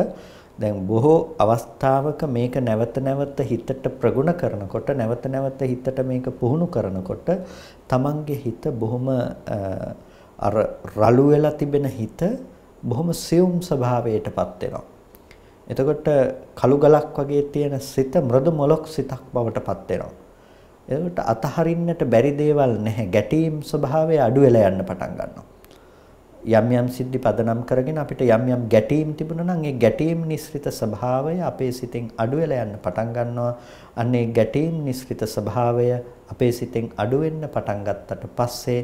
දැන් බොහෝ අවස්ථාවක මේක නැවත නැවත හිතට ප්‍රගුණ කරනකොට නැවත නැවත හිතට මේක පුහුණු කරනකොට තමන්ගේ හිත බොහොම අර රළු වෙලා තිබෙන හිත බොහොම සියුම් ස්වභාවයටපත් වෙනවා. එතකොට කළු ගලක් වගේ තියෙන සිත මෘදු මොලොක් සිතක් බවටපත් වෙනවා. එතකොට අතහරින්නට බැරි දේවල් නැහැ. ගැටීම් ස්වභාවය අඩු වෙලා යන්න පටන් ගන්නවා. යම් යම් සිද්ධි පදනම් කරගෙන අපිට යම් යම් ගැටීම් තිබුණා නම් ඒ ගැටීම් නිස්ෘත ස්වභාවය අපේ සිතෙන් අඩු වෙලා යන්න පටන් ගන්නවා. අන්න ඒ ගැටීම් නිස්ෘත ස්වභාවය අපේ සිතෙන් අඩු වෙන්න පටන් ගත්තට පස්සේ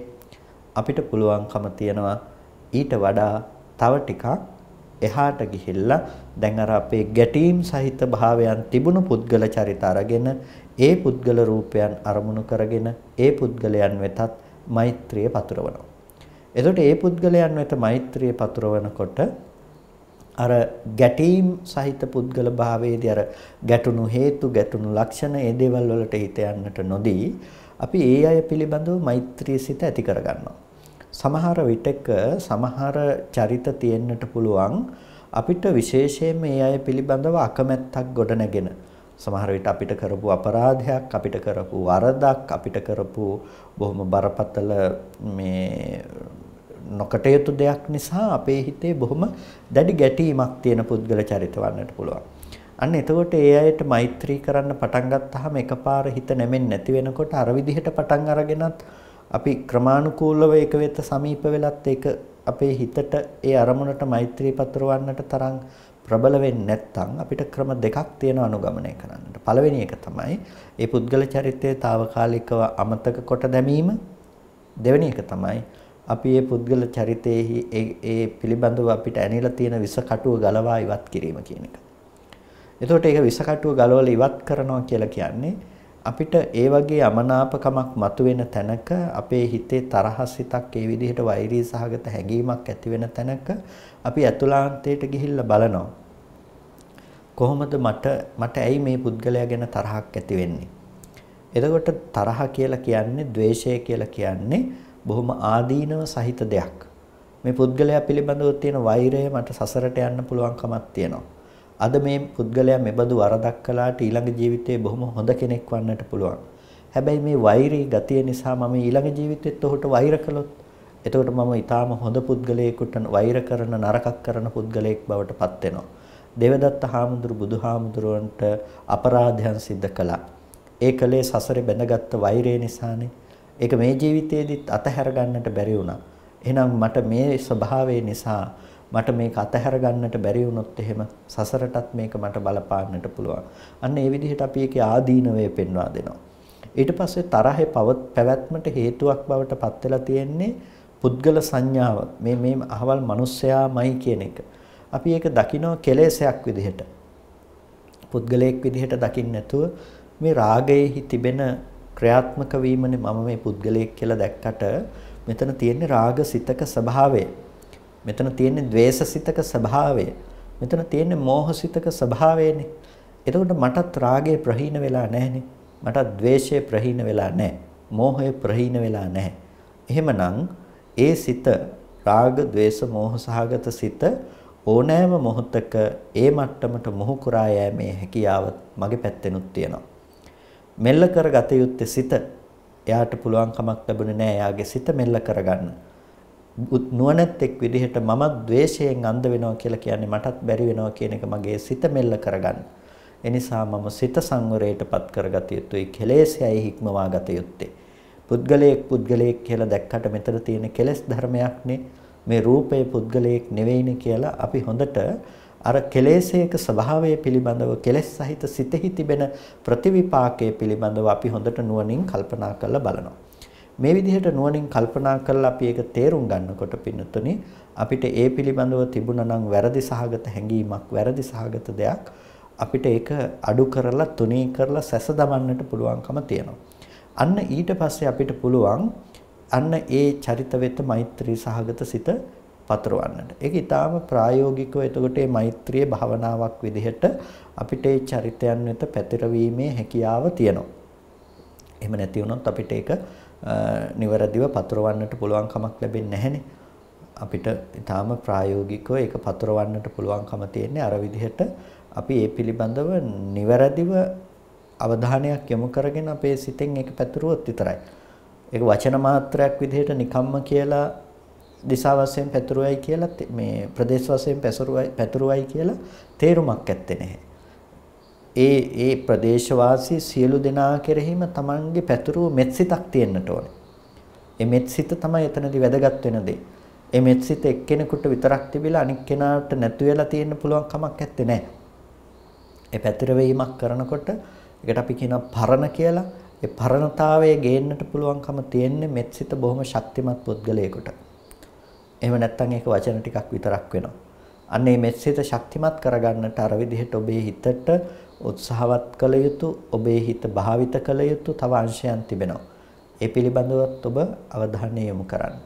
අපිට පුළුවන්කම තියනවා ඊට වඩා තව ටිකක් එහාට ගිහිල්ලා දැන් අර අපේ ගැටීම් සහිත භාවයන් තිබුණු පුද්ගල චරිත අරගෙන ඒ පුද්ගල රූපයන් අරමුණු කරගෙන ඒ පුද්ගලයන් වෙතත් මෛත්‍රිය පතුරවනවා එතකොට ඒ පුද්ගලයන් වෙත මෛත්‍රිය පතුරවනකොට අර ගැටීම් සහිත පුද්ගල භාවයේදී අර ගැටුණු හේතු ගැටුණු ලක්ෂණ ඒ දේවල් වලට හිත යන්නට නොදී අපි ඒ අය පිළිබඳව මෛත්‍රී සිත ඇති කරගන්නවා. සමහර විටක සමහර චරිත තියෙන්නට පුළුවන් අපිට විශේෂයෙන් මේ අය පිළිබඳව අකමැත්තක් ගොඩනැගෙන සමහර විට අපිට කරපු අපරාධයක් අපිට කරපු වරදක් අපිට කරපු බොහොම බරපතල මේ නොකටයුතු දෙයක් නිසා අපේ හිතේ බොහොම දැඩි ගැටීමක් තියෙන පුද්ගල චරිත වන්නට පුළුවන්. අන්න එතකොට ඒ අයට මෛත්‍රී කරන්න පටන් ගත්තාම එකපාර හිත නැමෙන්නේ නැති වෙනකොට අර විදිහට පටන් අරගෙනත් අපි ක්‍රමානුකූලව ඒක වෙත සමීප වෙලත් ඒක අපේ හිතට ඒ අරමුණට මෛත්‍රී පතරවන්නට තරම් ප්‍රබල වෙන්නේ නැත්නම් අපිට ක්‍රම දෙකක් තියෙන අනුගමනය කරන්නට. පළවෙනි එක තමයි ඒ පුද්ගල චරිතය తాවකාලිකව අමතක කොට දැමීම. දෙවෙනි එක තමයි අපි මේ පුද්ගල චරිතයේහි ඒ පිළිබඳව අපිට ඇනිලා තියෙන විස කටුව ගලවා ඉවත් කිරීම කියන එක. එතකොට ඒක විස කටුව ගලවලා ඉවත් කරනවා කියලා කියන්නේ අපිට ඒ වගේ අමනාපකමක් මතුවෙන තැනක අපේ හිතේ තරහසිතක් ඒ විදිහට වෛරී සහගත හැඟීමක් ඇති වෙන තැනක අපි අතුලාන්තයට ගිහිල්ලා බලනවා. කොහොමද මට මට ඇයි මේ පුද්ගලයා ගැන තරහක් ඇති වෙන්නේ? එතකොට තරහ කියලා කියන්නේ ද්වේෂය කියලා කියන්නේ බොහොම ආදීනව සහිත දෙයක්. මේ පුද්ගලයා පිළිබඳව තියෙන වෛරය මට සසරට යන්න පුළුවන් කමක් තියෙනවා. අද මේ පුද්ගලයා මෙබඳු වරදක් කළාට ඊළඟ ජීවිතේ බොහොම හොඳ කෙනෙක් වන්නට පුළුවන්. හැබැයි මේ වෛරී ගතිය නිසා මම ඊළඟ ජීවිතෙත් ඔහුට වෛර කළොත් එතකොට මම ඊටාම හොඳ පුද්ගලයෙකුට වෛර කරන නරකක් කරන පුද්ගලයෙක් බවට පත් වෙනවා. දේවදත්ත හාමුදුරු බුදුහාමුදුරුවන්ට අපරාධයන් සිද්ධ කළා. ඒ කලේ සසරේ බැඳගත් වෛරය නිසානේ. ඒක මේ ජීවිතේදීත් අතහැර ගන්නට බැරි වුණා. එහෙනම් මට මේ ස්වභාවය නිසා මට මේක අතහැර ගන්නට බැරි වුණොත් එහෙම සසරටත් මේක මට බලපාන්නට පුළුවන්. අන්න ඒ විදිහට අපි ඒකේ ආදීනවය පෙන්වා දෙනවා. ඊට පස්සේ තරහේ පැවැත්මට හේතුවක් බවට පත් වෙලා තියෙන්නේ පුද්ගල සංඥාව. මේ මේ අහවල් මිනිස්සයාමයි කියන එක. අපි ඒක දකිනවා කෙලෙසයක් විදිහට. පුද්ගලයෙක් විදිහට දකින්න නැතුව මේ රාගයේ තිබෙන ක්‍රියාත්මක වීමනේ මම මේ පුද්ගලයෙක් කියලා දැක්කට මෙතන තියෙන්නේ රාගසිතක ස්වභාවය. මෙතන තියෙන්නේ द्वේෂසිතක ස්වභාවය. මෙතන තියෙන්නේ මෝහසිතක ස්වභාවයනේ. එතකොට මටත් රාගය ප්‍රහීන වෙලා නැහනේ. මටත් द्वේෂය ප්‍රහීන වෙලා නැහැ. මෝහය ප්‍රහීන වෙලා නැහැ. එහෙමනම් ඒ සිත රාග, ద్వේෂ, මෝහ සහගත සිත ඕනෑම මොහොතක ඒ මට්ටමට මොහු කරා යෑමේ හැකියාව මගේ පැත්තෙනුත් තියෙනවා. මෙල්ල කරගත යුත්තේ සිත. එයාට පුළුවන් කමක් ලැබුණේ නෑ එයාගේ සිත මෙල්ල කරගන්න. නුවණත් එක් විදිහට මම ද්වේෂයෙන් අන්ධ වෙනවා කියලා කියන්නේ මටත් බැරි වෙනවා කියන එක මගේ සිත මෙල්ල කරගන්න. එනිසා මම සිත සංවරයටපත් කරගත යුතුයි කෙලෙස්යයි හික්මවා ගත යුත්තේ. පුද්ගලයෙක් පුද්ගලයෙක් කියලා දැක්කට මෙතන තියෙන කෙලෙස් ධර්මයක්නේ මේ රූපය පුද්ගලයෙක් නෙවෙයිනේ කියලා අපි හොඳට අර කෙලෙසයක ස්වභාවය පිළිබඳව කෙලෙස් සහිත සිතෙහි තිබෙන ප්‍රතිවිපාකයේ පිළිබඳව අපි හොඳට නුවණින් කල්පනා කරලා බලනවා. මේ විදිහට නුවණින් කල්පනා කරලා අපි ඒක තේරුම් ගන්නකොට පින්නතුනි අපිට ඒ පිළිබඳව තිබුණා නම් වැරදි සහගත හැඟීමක් වැරදි සහගත දෙයක් අපිට ඒක අඩු කරලා තුනී කරලා සැස දමන්නට පුළුවන්කම තියෙනවා. අන්න ඊට පස්සේ අපිට පුළුවන් අන්න ඒ චරිත වෙත මෛත්‍රී සහගත සිත පතරවන්නට. ඒක ඊටාම ප්‍රායෝගිකව එතකොට මේ මෛත්‍රියේ භාවනාවක් විදිහට අපිට ඒ චරිතයන් වෙත පැතිරවීමේ හැකියාව තියෙනවා. එහෙම නැති වුණොත් අපිට ඒක නිවැරදිව පතරවන්නට පුළුවන් කමක් ලැබෙන්නේ නැහනේ. අපිට ඊටාම ප්‍රායෝගිකව ඒක පතරවන්නට පුළුවන්කම තියෙන්නේ අර විදිහට අපි ඒ පිළිබඳව නිවැරදිව අවධානයක් යොමු කරගෙන අපේ සිතෙන් ඒක පැතිරුවොත් විතරයි. ඒක වචන මාත්‍රයක් විදිහට නිකම්ම කියලා දිසා වශයෙන් පැතුරුවයි කියලා මේ ප්‍රදේශ වශයෙන් පැසරුවයි පැතුරුවයි කියලා තේරුමක් ඇත්තේ නැහැ. ඒ ඒ ප්‍රදේශවාසී සියලු දෙනා කෙරෙහිම Tamanගේ පැතුරුව මෙත්සිතක් තියෙන්නට ඕනේ. ඒ මෙත්සිත තමයි එතනදී වැදගත් වෙන දේ. ඒ මෙත්සිත එක්කෙනෙකුට විතරක් තිබිලා අනික් කෙනාට නැතු වෙලා තියෙන්න පුළුවන් කමක් නැත්තේ නෑ. ඒ පැතිරවීමක් කරනකොට ඒකට අපි කියනවා පරණ කියලා. ඒ පරණතාවය ගේන්නට පුළුවන්කම තියෙන්නේ මෙත්සිත බොහොම ශක්තිමත් පුද්ගලයෙකුට. එහෙම නැත්නම් ඒක වචන ටිකක් විතරක් වෙනවා. අන්න මේ මෙත්සිත ශක්තිමත් කරගන්නට අර විදිහට ඔබේ හිතට උත්සාහවත් කළ යුතු, ඔබේ හිත භාවිත කළ යුතු තව අංශයන් තිබෙනවා. ඒ පිළිබඳවත් ඔබ අවධානය යොමු කරන්න.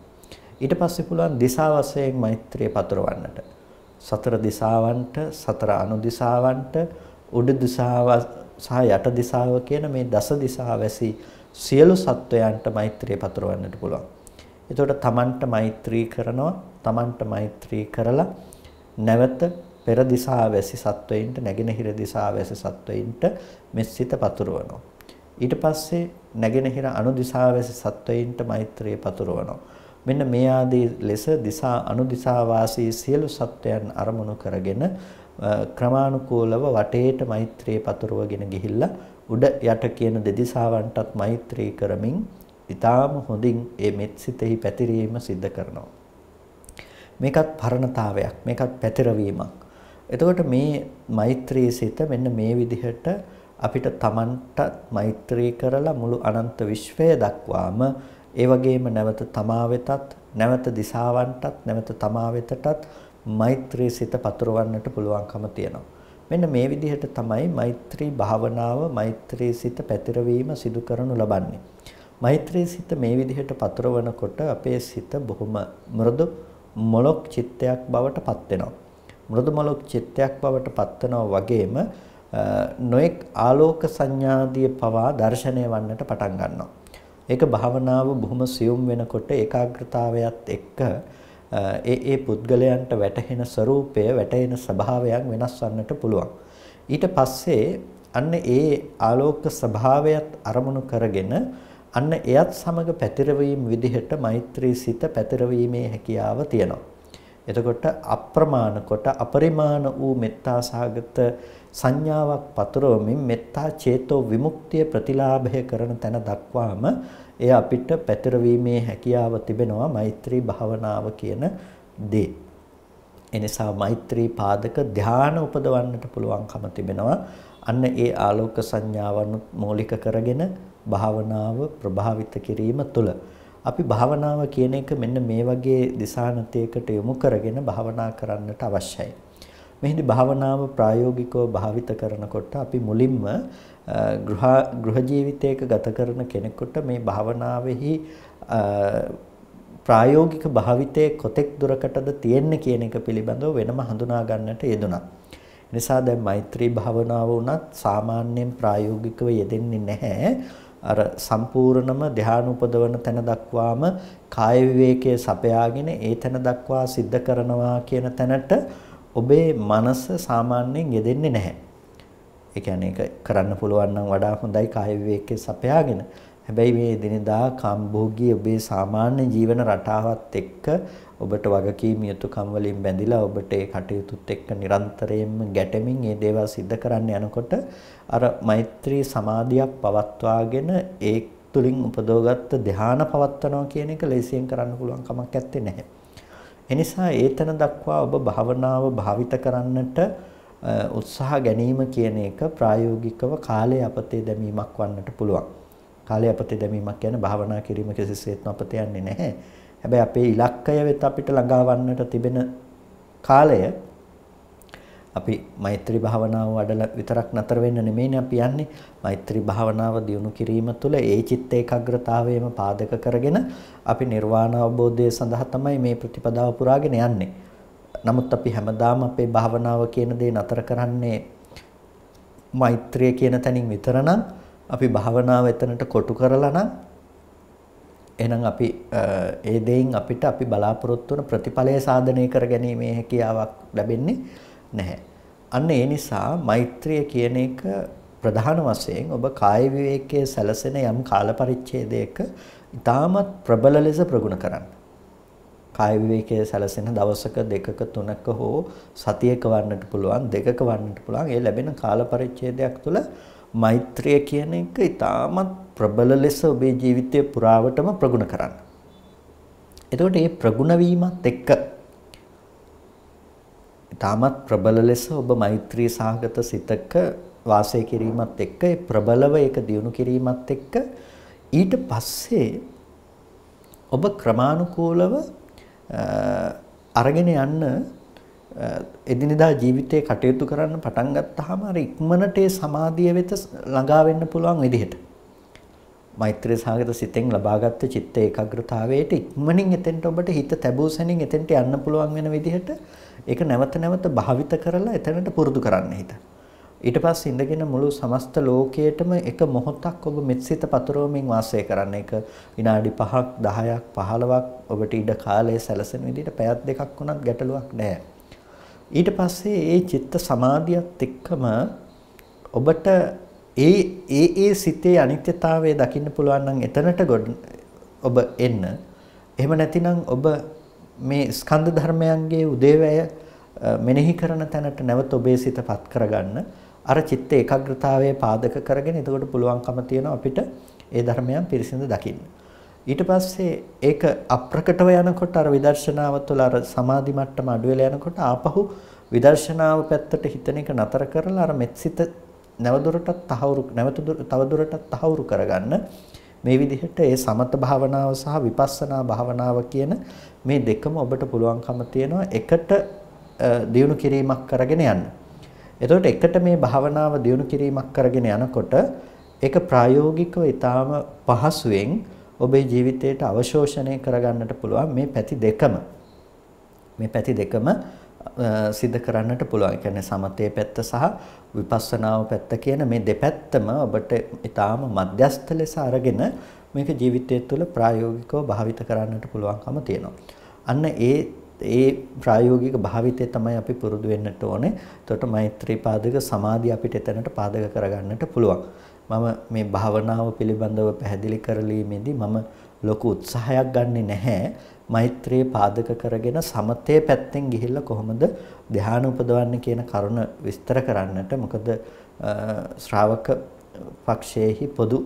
ඊට පස්සේ පුළුවන් දිසා වශයෙන් මෛත්‍රිය පතුරවන්නට. සතර දිසාවන්ට, සතර අනුදිසාවන්ට, උඩු දිසාව සහ යට දිසාව කියන මේ දස දිසා වැසි සියලු සත්වයන්ට මෛත්‍රිය පතුරවන්නට පුළුවන්. එතකොට තමන්ට මෛත්‍රී කරනවා තමන්ට මෛත්‍රී කරලා නැවත පෙර දිසා වැසි සත්වයින්ට නැගෙනහිර දිසා වැසි සත්වයින්ට මෙස්සිත පතුරවනවා ඊට පස්සේ නැගෙනහිර අනු දිසා වැසි සත්වයින්ට මෛත්‍රිය පතුරවනවා මෙන්න මේ ආදී ලෙස දිසා අනු දිසා වාසී සියලු සත්වයන් අරමුණු කරගෙන ක්‍රමානුකූලව වටේට මෛත්‍රිය පතුරවගෙන ගිහිල්ලා උඩ යට කියන දෙදිසාවන්ටත් මෛත්‍රී කරමින් ඊටාම හොඳින් මේ මෙත් සිතෙහි පැතිරීම සිද්ධ කරනවා. මේකත් පරණතාවයක් මේකත් පැතිරවීමක් එතකොට මේ මෛත්‍රී සිත මෙන්න මේ විදිහට අපිට තමන්ට මෛත්‍රී කරලා මුළු අනන්ත විශ්වය දක්වාම ඒ වගේම නැවත තමා වෙතත් නැවත දිසාවන්ටත් නැවත තමා වෙතටත් මෛත්‍රී සිත පතුරවන්නට පුළුවන්කම තියෙනවා මෙන්න මේ විදිහට තමයි මෛත්‍රී භාවනාව මෛත්‍රී සිත පැතිරවීම සිදු කරනු ලබන්නේ මෛත්‍රී සිත මේ විදිහට පතුරවනකොට අපේ සිත බොහොම මෘදු මොලොක් චිත්තයක් බවට පත් වෙනවා. මෘදු මොලොක් චිත්තයක් බවට පත් වගේම නොඑක් ආලෝක සංඥාදිය පවා දර්ශනය වන්නට පටන් ගන්නවා. ඒක භාවනාව බොහොම සියුම් වෙනකොට ඒකාග්‍රතාවයත් එක්ක ඒ ඒ පුද්ගලයන්ට වැටහෙන ස්වરૂපය වැටෙන ස්වභාවයන් වෙනස් වන්නට පුළුවන්. ඊට පස්සේ අන්න ඒ ආලෝක ස්වභාවයත් අරමුණු කරගෙන අන්න එයත් සමග පැතිරවීම විදිහට මෛත්‍රී සිත පැතිරවීමේ හැකියාව තියෙනවා. එතකොට අප්‍රමාණ කොට අපරිමාණ වූ මෙත්තා සාගත සංඥාවක් පතුරවමින් මෙත්තා චේතෝ විමුක්තිය ප්‍රතිලාභය කරන තැන දක්වාම එය අපිට පැතිරවීමේ හැකියාව තිබෙනවා මෛත්‍රී භාවනාව කියන දේ. එනිසා මෛත්‍රී පාදක ධානය උපදවන්නට පුළුවන්කම තිබෙනවා. අන්න ඒ ආලෝක සංඥාවන් මූලික කරගෙන භාවනාව ප්‍රභාවිත කිරීම තුළ අපි භාවනාව කියන එක මෙන්න මේ වගේ දිසානතයකට යොමු කරගෙන භාවනා කරන්නට අවශ්‍යයි. මෙහිදී භාවනාව ප්‍රායෝගිකව භාවිත කරනකොට අපි මුලින්ම ගෘහ ජීවිතයක ගත කරන කෙනෙකුට මේ භාවනාවෙහි ප්‍රායෝගික භාවිතයේ කොතෙක් දුරකටද තියෙන්නේ කියන එක පිළිබඳව වෙනම හඳුනා ගන්නට යෙදුණා. නිසා දැන් මෛත්‍රී භාවනාව වුණත් සාමාන්‍යයෙන් ප්‍රායෝගිකව යෙදෙන්නේ නැහැ. අර සම්පූර්ණම ධානය උපදවන තැන දක්වාම කාය විවේකයේ සපයාගෙන ඒ තැන දක්වා සිද්ධ කරනවා කියන තැනට ඔබේ මනස සාමාන්‍යයෙන් යෙදෙන්නේ නැහැ. ඒ කියන්නේ ඒක කරන්න පුළුවන් නම් වඩා හොඳයි කාය විවේකයේ සපයාගෙන. හැබැයි මේ දිනදා කාම්භෝගී ඔබේ සාමාන්‍ය ජීවන රටාවත් එක්ක ඔබට වගකීම් යුතුකම් වලින් බැඳිලා ඔබට ඒ කටයුතුත් එක්ක නිරන්තරයෙන්ම ගැටෙමින් මේ දේවල් සිද්ධ කරන්න යනකොට අර මෛත්‍රී සමාධියක් පවත්වාගෙන ඒ තුලින් උපදවගත්ත ධානා පවත්නවා කියන එක ලේසියෙන් කරන්න පුළුවන් කමක් නැත්තේ නැහැ. එනිසා ඒතන දක්වා ඔබ භවනාව භාවිත කරන්නට උත්සාහ ගැනීම කියන එක ප්‍රායෝගිකව කාලය අපතේ දැමීමක් වන්නට පුළුවන්. කාලය අපතේ දැමීමක් කියන්නේ භාවනා කිරීම කිසිසේත්ම අපතේ යන්නේ නැහැ. හැබැයි අපේ ඉලක්කය වෙත අපිට ළඟාවන්නට තිබෙන කාලය අපි මෛත්‍රී භාවනාව වඩලා විතරක් නතර වෙන්න නෙමෙයිනේ අපි යන්නේ මෛත්‍රී භාවනාව දියුණු කිරීම තුළ ඒ චිත්ත ඒකාග්‍රතාවයම පාදක කරගෙන අපි නිර්වාණ අවබෝධය සඳහා තමයි මේ ප්‍රතිපදාව පුරාගෙන යන්නේ. නමුත් අපි හැමදාම අපේ භාවනාව කියන දේ නතර කරන්නේ මෛත්‍රිය කියන තැනින් විතර නම් අපි භාවනාව එතනට කොටු කරලා නම් එහෙනම් අපි ඒ දෙයින් අපිට අපි බලාපොරොත්තු වන ප්‍රතිඵලය සාධනය කර ගැනීමේ හැකියාවක් ලැබෙන්නේ නැහැ. අන්න ඒ නිසා මෛත්‍රිය කියන එක ප්‍රධාන වශයෙන් ඔබ කාය විවේකයේ සැලසෙන යම් කාල පරිච්ඡේදයක ඉතාමත් ප්‍රබල ලෙස ප්‍රගුණ කරන්න. කාය විවේකයේ සැලසෙන දවසක දෙකක තුනක හෝ සතියක වන්නට පුළුවන් දෙකක වන්නට පුළුවන් ඒ ලැබෙන කාල පරිච්ඡේදයක් තුළ මෛත්‍රිය කියන එක ඊටමත් ප්‍රබල ලෙස ඔබේ ජීවිතය පුරාවටම ප්‍රගුණ කරන්න. එතකොට මේ ප්‍රගුණ වීමත් එක්ක ඊටමත් ප්‍රබල ලෙස ඔබ මෛත්‍රී සහගත සිතක වාසය කිරීමත් එක්ක ඒ ප්‍රබලව ඒක දියුණු කිරීමත් එක්ක ඊට පස්සේ ඔබ ක්‍රමානුකූලව අරගෙන යන්න එදිනෙදා ජීවිතේ කටයුතු කරන්න පටන් ගත්තාම අර ඉක්මනට ඒ සමාධිය වෙත ළඟා වෙන්න පුළුවන් විදිහට මෛත්‍රී සාගත සිතෙන් ලබාගත් චිත්ත ඒකාග්‍රතාවයට ඉක්මනින් එතෙන්ට ඔබට හිත තැබූ සැනින් එතෙන්ට යන්න පුළුවන් වෙන විදිහට ඒක නැවත නැවත භාවිත කරලා එතනට පුරුදු කරන්න හිත. ඊට පස්සේ ඉඳගෙන මුළු සමස්ත ලෝකයේටම එක මොහොතක් ඔබ මෙත්සිත පතරවමින් වාසය කරන්න එක විනාඩි 5ක් 10ක් 15ක් ඔබට ඉඩ කාලය සැලසෙන විදිහට පැයක් දෙකක් වුණත් ගැටලුවක් නැහැ. ඊට පස්සේ ඒ චිත්ත සමාධියත් එක්කම ඔබට ඒ ඒ ඒ සිතේ අනිත්‍යතාවය දකින්න පුළුවන් නම් එතනට ඔබ එන්න. එහෙම නැතිනම් ඔබ මේ ස්කන්ධ ධර්මයන්ගේ උදේවැය මෙනෙහි කරන තැනට නැවත ඔබේ සිතපත් කරගන්න. අර චිත්ත ඒකාග්‍රතාවයේ පාදක කරගෙන එතකොට පුළුවන්කම තියෙනවා අපිට ඒ ධර්මයන් පිරිසිදු දකින්න. ඊට පස්සේ ඒක අප්‍රකටව යනකොට අර විදර්ශනාව තුළ අර සමාධි මට්ටම අඩු වෙලා යනකොට ආපහු විදර්ශනාව පැත්තට හිතන එක නතර කරලා අර මෙත්සිත නැවදොරටත් තහවුරු නැවත තවදුරටත් තහවුරු කරගන්න මේ විදිහට ඒ සමත භාවනාව සහ විපස්සනා භාවනාව කියන මේ දෙකම ඔබට පුළුවන්කම තියෙනවා එකට දියුණු කිරීමක් කරගෙන යන්න. එතකොට එකට මේ භාවනාව දියුණු කිරීමක් කරගෙන යනකොට ඒක ප්‍රායෝගිකව ඊටාම පහසුවෙන් ඔබේ ජීවිතයට අවශෝෂණය කරගන්නට පුළුවන් මේ පැති දෙකම. මේ පැති දෙකම සිද්ධ කරන්නට පුළුවන්. ඒ කියන්නේ සමතේ පැත්ත සහ විපස්සනාව පැත්ත කියන මේ දෙපැත්තම ඔබට ඊටාම මධ්‍යස්ථ ලෙස අරගෙන මේක ජීවිතය තුළ ප්‍රායෝගිකව භාවිත කරන්නට පුළුවන්කම තියෙනවා. අන්න ඒ ඒ ප්‍රායෝගික භාවිතය තමයි අපි පුරුදු වෙන්නට ඕනේ. එතකොට මෛත්‍රී පාදක සමාධිය අපිට එතනට පාදක කරගන්නට පුළුවන්. මම මේ භාවනාව පිළිබඳව පැහැදිලි කරලීමේදී මම ලොකු උත්සාහයක් ගන්නෙ නැහැ. මෛත්‍රිය පාදක කරගෙන සමතේ පැත්තෙන් ගිහිල්ලා කොහොමද ධ්‍යාන උපදවන්නේ කියන කරුණ විස්තර කරන්නට මොකද ශ්‍රාවක පක්ෂයේහි පොදු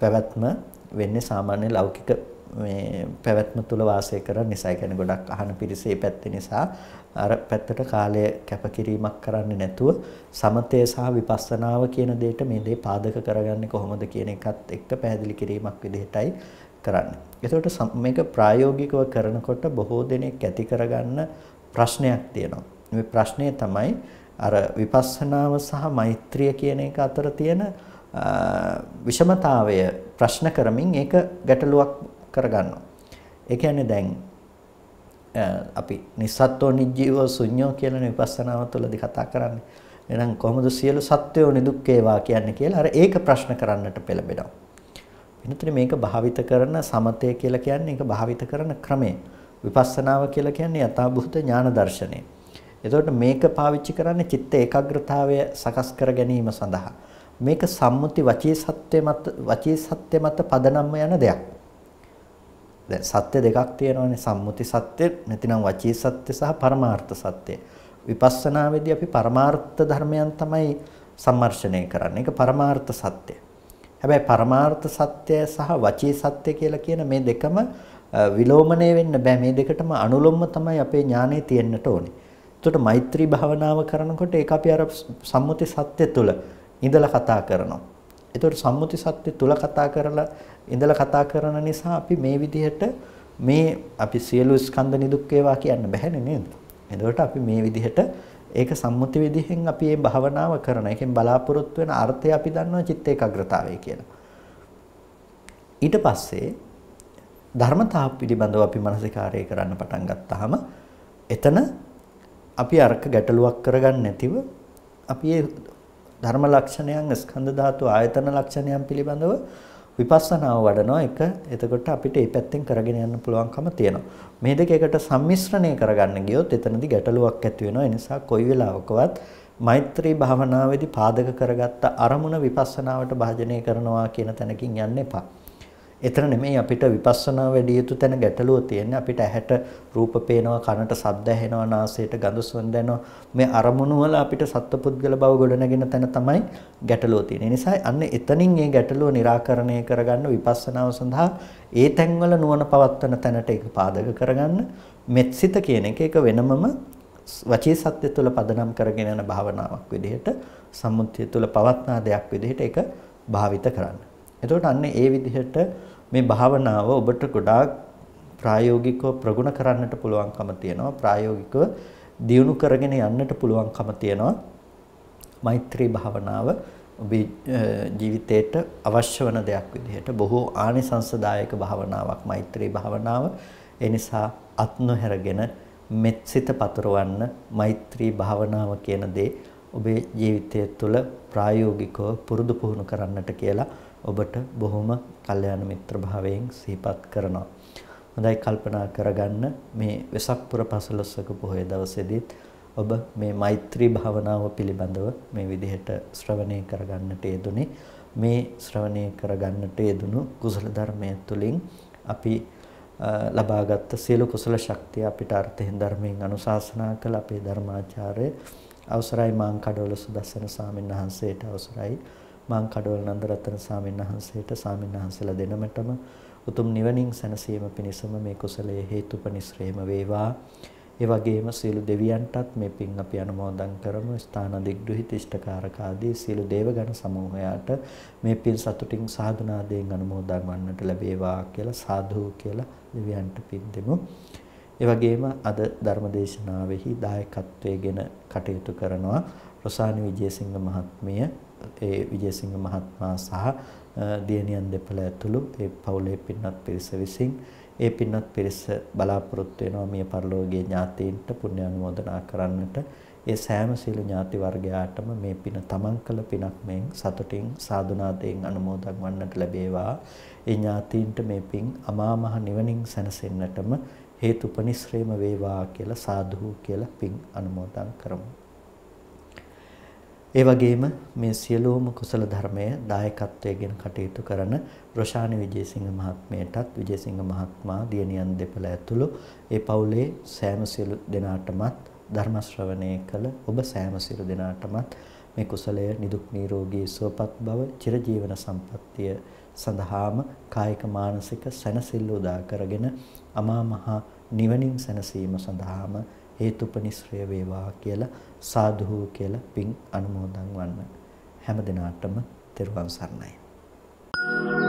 පැවැත්ම වෙන්නේ සාමාන්‍ය ලෞකික මේ පැවැත්ම තුල වාසය කරන නිසා කියන්නේ ගොඩක් අහන පිරිසේ පැත්තේ නිසා අර පැත්තට කාලය කැපකිරීමක් කරන්නේ නැතුව සමතය සහ විපස්සනාව කියන දෙයට මේ දේ පාදක කරගන්නේ කොහොමද කියන එකත් එක්ක පැහැදිලි කිරීමක් විදිහටයි කරන්නේ. ඒතකොට මේක ප්‍රායෝගිකව කරනකොට බොහෝ දෙනෙක් ඇති කරගන්න ප්‍රශ්නයක් තියෙනවා. මේ ප්‍රශ්නය තමයි අර විපස්සනාව සහ මෛත්‍රිය කියන එක අතර තියෙන විෂමතාවය ප්‍රශ්න කරමින් ඒක ගැටලුවක් කරගන්නවා. ඒ කියන්නේ දැන් අපි නිස්සත්ත්ව නිජීව ශුන්‍යෝ කියන විපස්සනාව තුළදී කතා කරන්නේ. එහෙනම් කොහොමද සියලු සත්වයෝ නිදුක් වේවා කියන්නේ කියලා අර ඒක ප්‍රශ්න කරන්නට පෙළඹෙනවා. එනතර මේක භාවිත කරන සමතය කියලා කියන්නේ ඒක භාවිත කරන ක්‍රමය. විපස්සනාව කියලා කියන්නේ යථාභූත ඥාන දර්ශනය. එතකොට මේක පාවිච්චි කරන්නේ චිත්ත ඒකාග්‍රතාවය සකස් කර ගැනීම සඳහා. මේක සම්මුති වචී සත්‍ය මත වචී සත්‍ය මත පදනම්ම යන දෙයක්. දැන් සත්‍ය දෙකක් තියෙනවානේ සම්මුති සත්‍ය නැතිනම් වචී සත්‍ය සහ පරමාර්ථ සත්‍ය. විපස්සනාවේදී අපි පරමාර්ථ ධර්මයන් තමයි සම්මර්ෂණය කරන්නේ. ඒක පරමාර්ථ සත්‍ය. හැබැයි පරමාර්ථ සත්‍ය සහ වචී සත්‍ය කියලා කියන මේ දෙකම විලෝමණය වෙන්න බෑ. මේ දෙකටම අනුලොම්ම තමයි අපේ ඥානෙ තියෙන්නට ඕනේ. එතකොට මෛත්‍රී භාවනාව කරනකොට ඒක අපි අර සම්මුති සත්‍ය තුළ ඉඳලා කතා කරනවා. එතකොට සම්මුති සත්‍ය තුල කතා කරලා ඉඳලා කතා කරන නිසා අපි මේ විදිහට මේ අපි සියලු ස්කන්ධ නිදුක් වේවා කියන්න බැහැනේ නේද? එතකොට අපි මේ විදිහට ඒක සම්මුති විදිහෙන් අපි මේ භවනාව කරන එකෙන් බලාපොරොත්තු වෙන අර්ථය අපි දන්නවා චිත්ත ඒකාග්‍රතාවය කියලා. ඊට පස්සේ ධර්මතාව පිළිබඳව අපි මානසිකාරය කරන්න පටන් ගත්තාම එතන අපි අරක ගැටලුවක් කරගන්න නැතිව අපි ධර්ම ලක්ෂණයන් ස්කන්ධ ධාතු ආයතන ලක්ෂණයන් පිළිබඳව විපස්සනාව වඩනවා එක එතකොට අපිට ඒ පැත්තෙන් කරගෙන යන්න පුළුවන්කම තියෙනවා මේ දෙක එකට සම්මිශ්‍රණය කරගන්න ගියොත් එතනදී ගැටලුවක් ඇති වෙනවා ඒ නිසා කොයි වෙලාවකවත් මෛත්‍රී භාවනාවේදී පාදක කරගත්ත අරමුණ විපස්සනාවට භාජනය කරනවා කියන තැනකින් යන්න එපා එතන නෙමෙයි අපිට විපස්සනා වැඩි යුතු තැන ගැටලුව තියෙන්නේ අපිට ඇහැට රූප පේනවා කනට ශබ්ද ඇහෙනවා නාසයට ගඳ සුවඳ යනවා මේ අරමුණු වල අපිට සත්පුද්ගල බව ගොඩනගෙන තැන තමයි ගැටලුව තියෙන්නේ. නිසා අන්න එතනින් මේ ගැටලුව निराකරණය කරගන්න විපස්සනාව සඳහා ඒ තැන්වල නුවණ පවත්වන තැනට ඒක පාදක කරගන්න මෙත්සිත කියන එක ඒක වෙනමම වචී සත්‍ය තුළ පදනම් කරගෙන යන භාවනාවක් විදිහට සම්මුතිය තුළ පවත්නා දෙයක් විදිහට ඒක භාවිත කරන්න. එතකොට අන්න ඒ විදිහට මේ භාවනාව ඔබට ගොඩාක් ප්‍රායෝගිකව ප්‍රගුණ කරන්නට පුළුවන්කම තියෙනවා ප්‍රායෝගිකව දියුණු කරගෙන යන්නට පුළුවන්කම තියෙනවා මෛත්‍රී භාවනාව ඔබේ ජීවිතයට අවශ්‍ය වන දෙයක් විදිහට බොහෝ ආනිසංසදායක භාවනාවක් මෛත්‍රී භාවනාව ඒ නිසා අත් නොහැරගෙන මෙත් සිත පතරවන්න මෛත්‍රී භාවනාව කියන දේ ඔබේ ජීවිතය තුළ ප්‍රායෝගිකව පුරුදු පුහුණු කරන්නට කියලා ඔබට බොහොම කල්යාණ මිත්‍ර භාවයෙන් සිහිපත් කරනවා. හොඳයි කල්පනා කරගන්න මේ වෙසක් පුර පසළොස්වක පොහොය දවසේදීත් ඔබ මේ මෛත්‍රී භාවනාව පිළිබඳව මේ විදිහට ශ්‍රවණය කරගන්නට යෙදුනේ. මේ ශ්‍රවණය කරගන්නට යෙදුණු කුසල ධර්මය තුළින් අපි ලබාගත් සියලු කුසල ශක්තිය අපිට අර්ථයෙන් ධර්මයෙන් අනුශාසනා කළ අපේ ධර්මාචාර්ය අවසරයි මාංකඩවල සුදස්සන සාමින් වහන්සේට අවසරයි මං කඩවල නන්දරත්න ස්වාමීන් වහන්සේට ස්වාමීන් වහන්සේලා දෙනමටම උතුම් නිවනින් සැනසීම පිණිසම මේ කුසලයේ හේතුපනිශ්‍රේම වේවා. ඒ වගේම සියලු දෙවියන්ටත් මේ පින් අපි අනුමෝදන් කරමු. ස්ථාන දිග්දුහිත ඉෂ්ඨකාරක ආදී සියලු දේවගණ සමූහයාට මේ පින් සතුටින් සාධනාදයෙන් අනුමෝදන් වන්නට ලැබේවා කියලා සාදු කියලා දෙවියන්ට පින් දෙමු. ඒ වගේම අද ධර්මදේශනාවෙහි දායකත්වයේගෙන කටයුතු කරනවා රොසානි විජේසිංහ මහත්මිය ඒ විජේසිංහ මහත්මයා සහ දියණියන් දෙපළ ඇතුළු ඒ පවුලේ පින්වත් පිරිස විසින් ඒ පින්වත් පිරිස බලාපොරොත්තු වෙනවා මිය පරලෝකීය ඥාතීන්ට පුණ්‍ය අනුමෝදනා කරන්නට ඒ සෑම සීල ඥාති වර්ගයාටම මේ පින තමන් කළ පිනක් මෙන් සතුටින් සාදුනාදයෙන් අනුමෝදන් වන්නට ලැබේවා ඒ ඥාතීන්ට මේ පින් අමා මහ නිවනින් සැනසෙන්නටම හේතුපනිශ්‍රේම වේවා කියලා සාදු කියලා පින් අනුමෝදන් කරමු ඒ වගේම මේ සියලුම කුසල ධර්මය දායකත්වයෙන් කටයුතු කරන රොෂානි විජේසිංහ මහත්මියටත් විජේසිංහ මහත්මයා දියණියන් දෙපළ ඇතුළු ඒ පවුලේ සෑම සියලු දෙනාටමත් ධර්ම ශ්‍රවණය කළ ඔබ සෑම සියලු දෙනාටමත් මේ කුසලය නිදුක් නිරෝගී සුවපත් බව චිරජීවන සම්පන්නිය සඳහාම කායික මානසික සැනසෙල්ල උදා කරගෙන අමා මහ නිවනින් සැනසීම සඳහාම හේතුපනිශ්‍රය වේවා කියලා සාදුහු කියලා පින් අනුමෝදන් වන්න හැම දිනාටම තෙරුවන් සරණයි Thank you.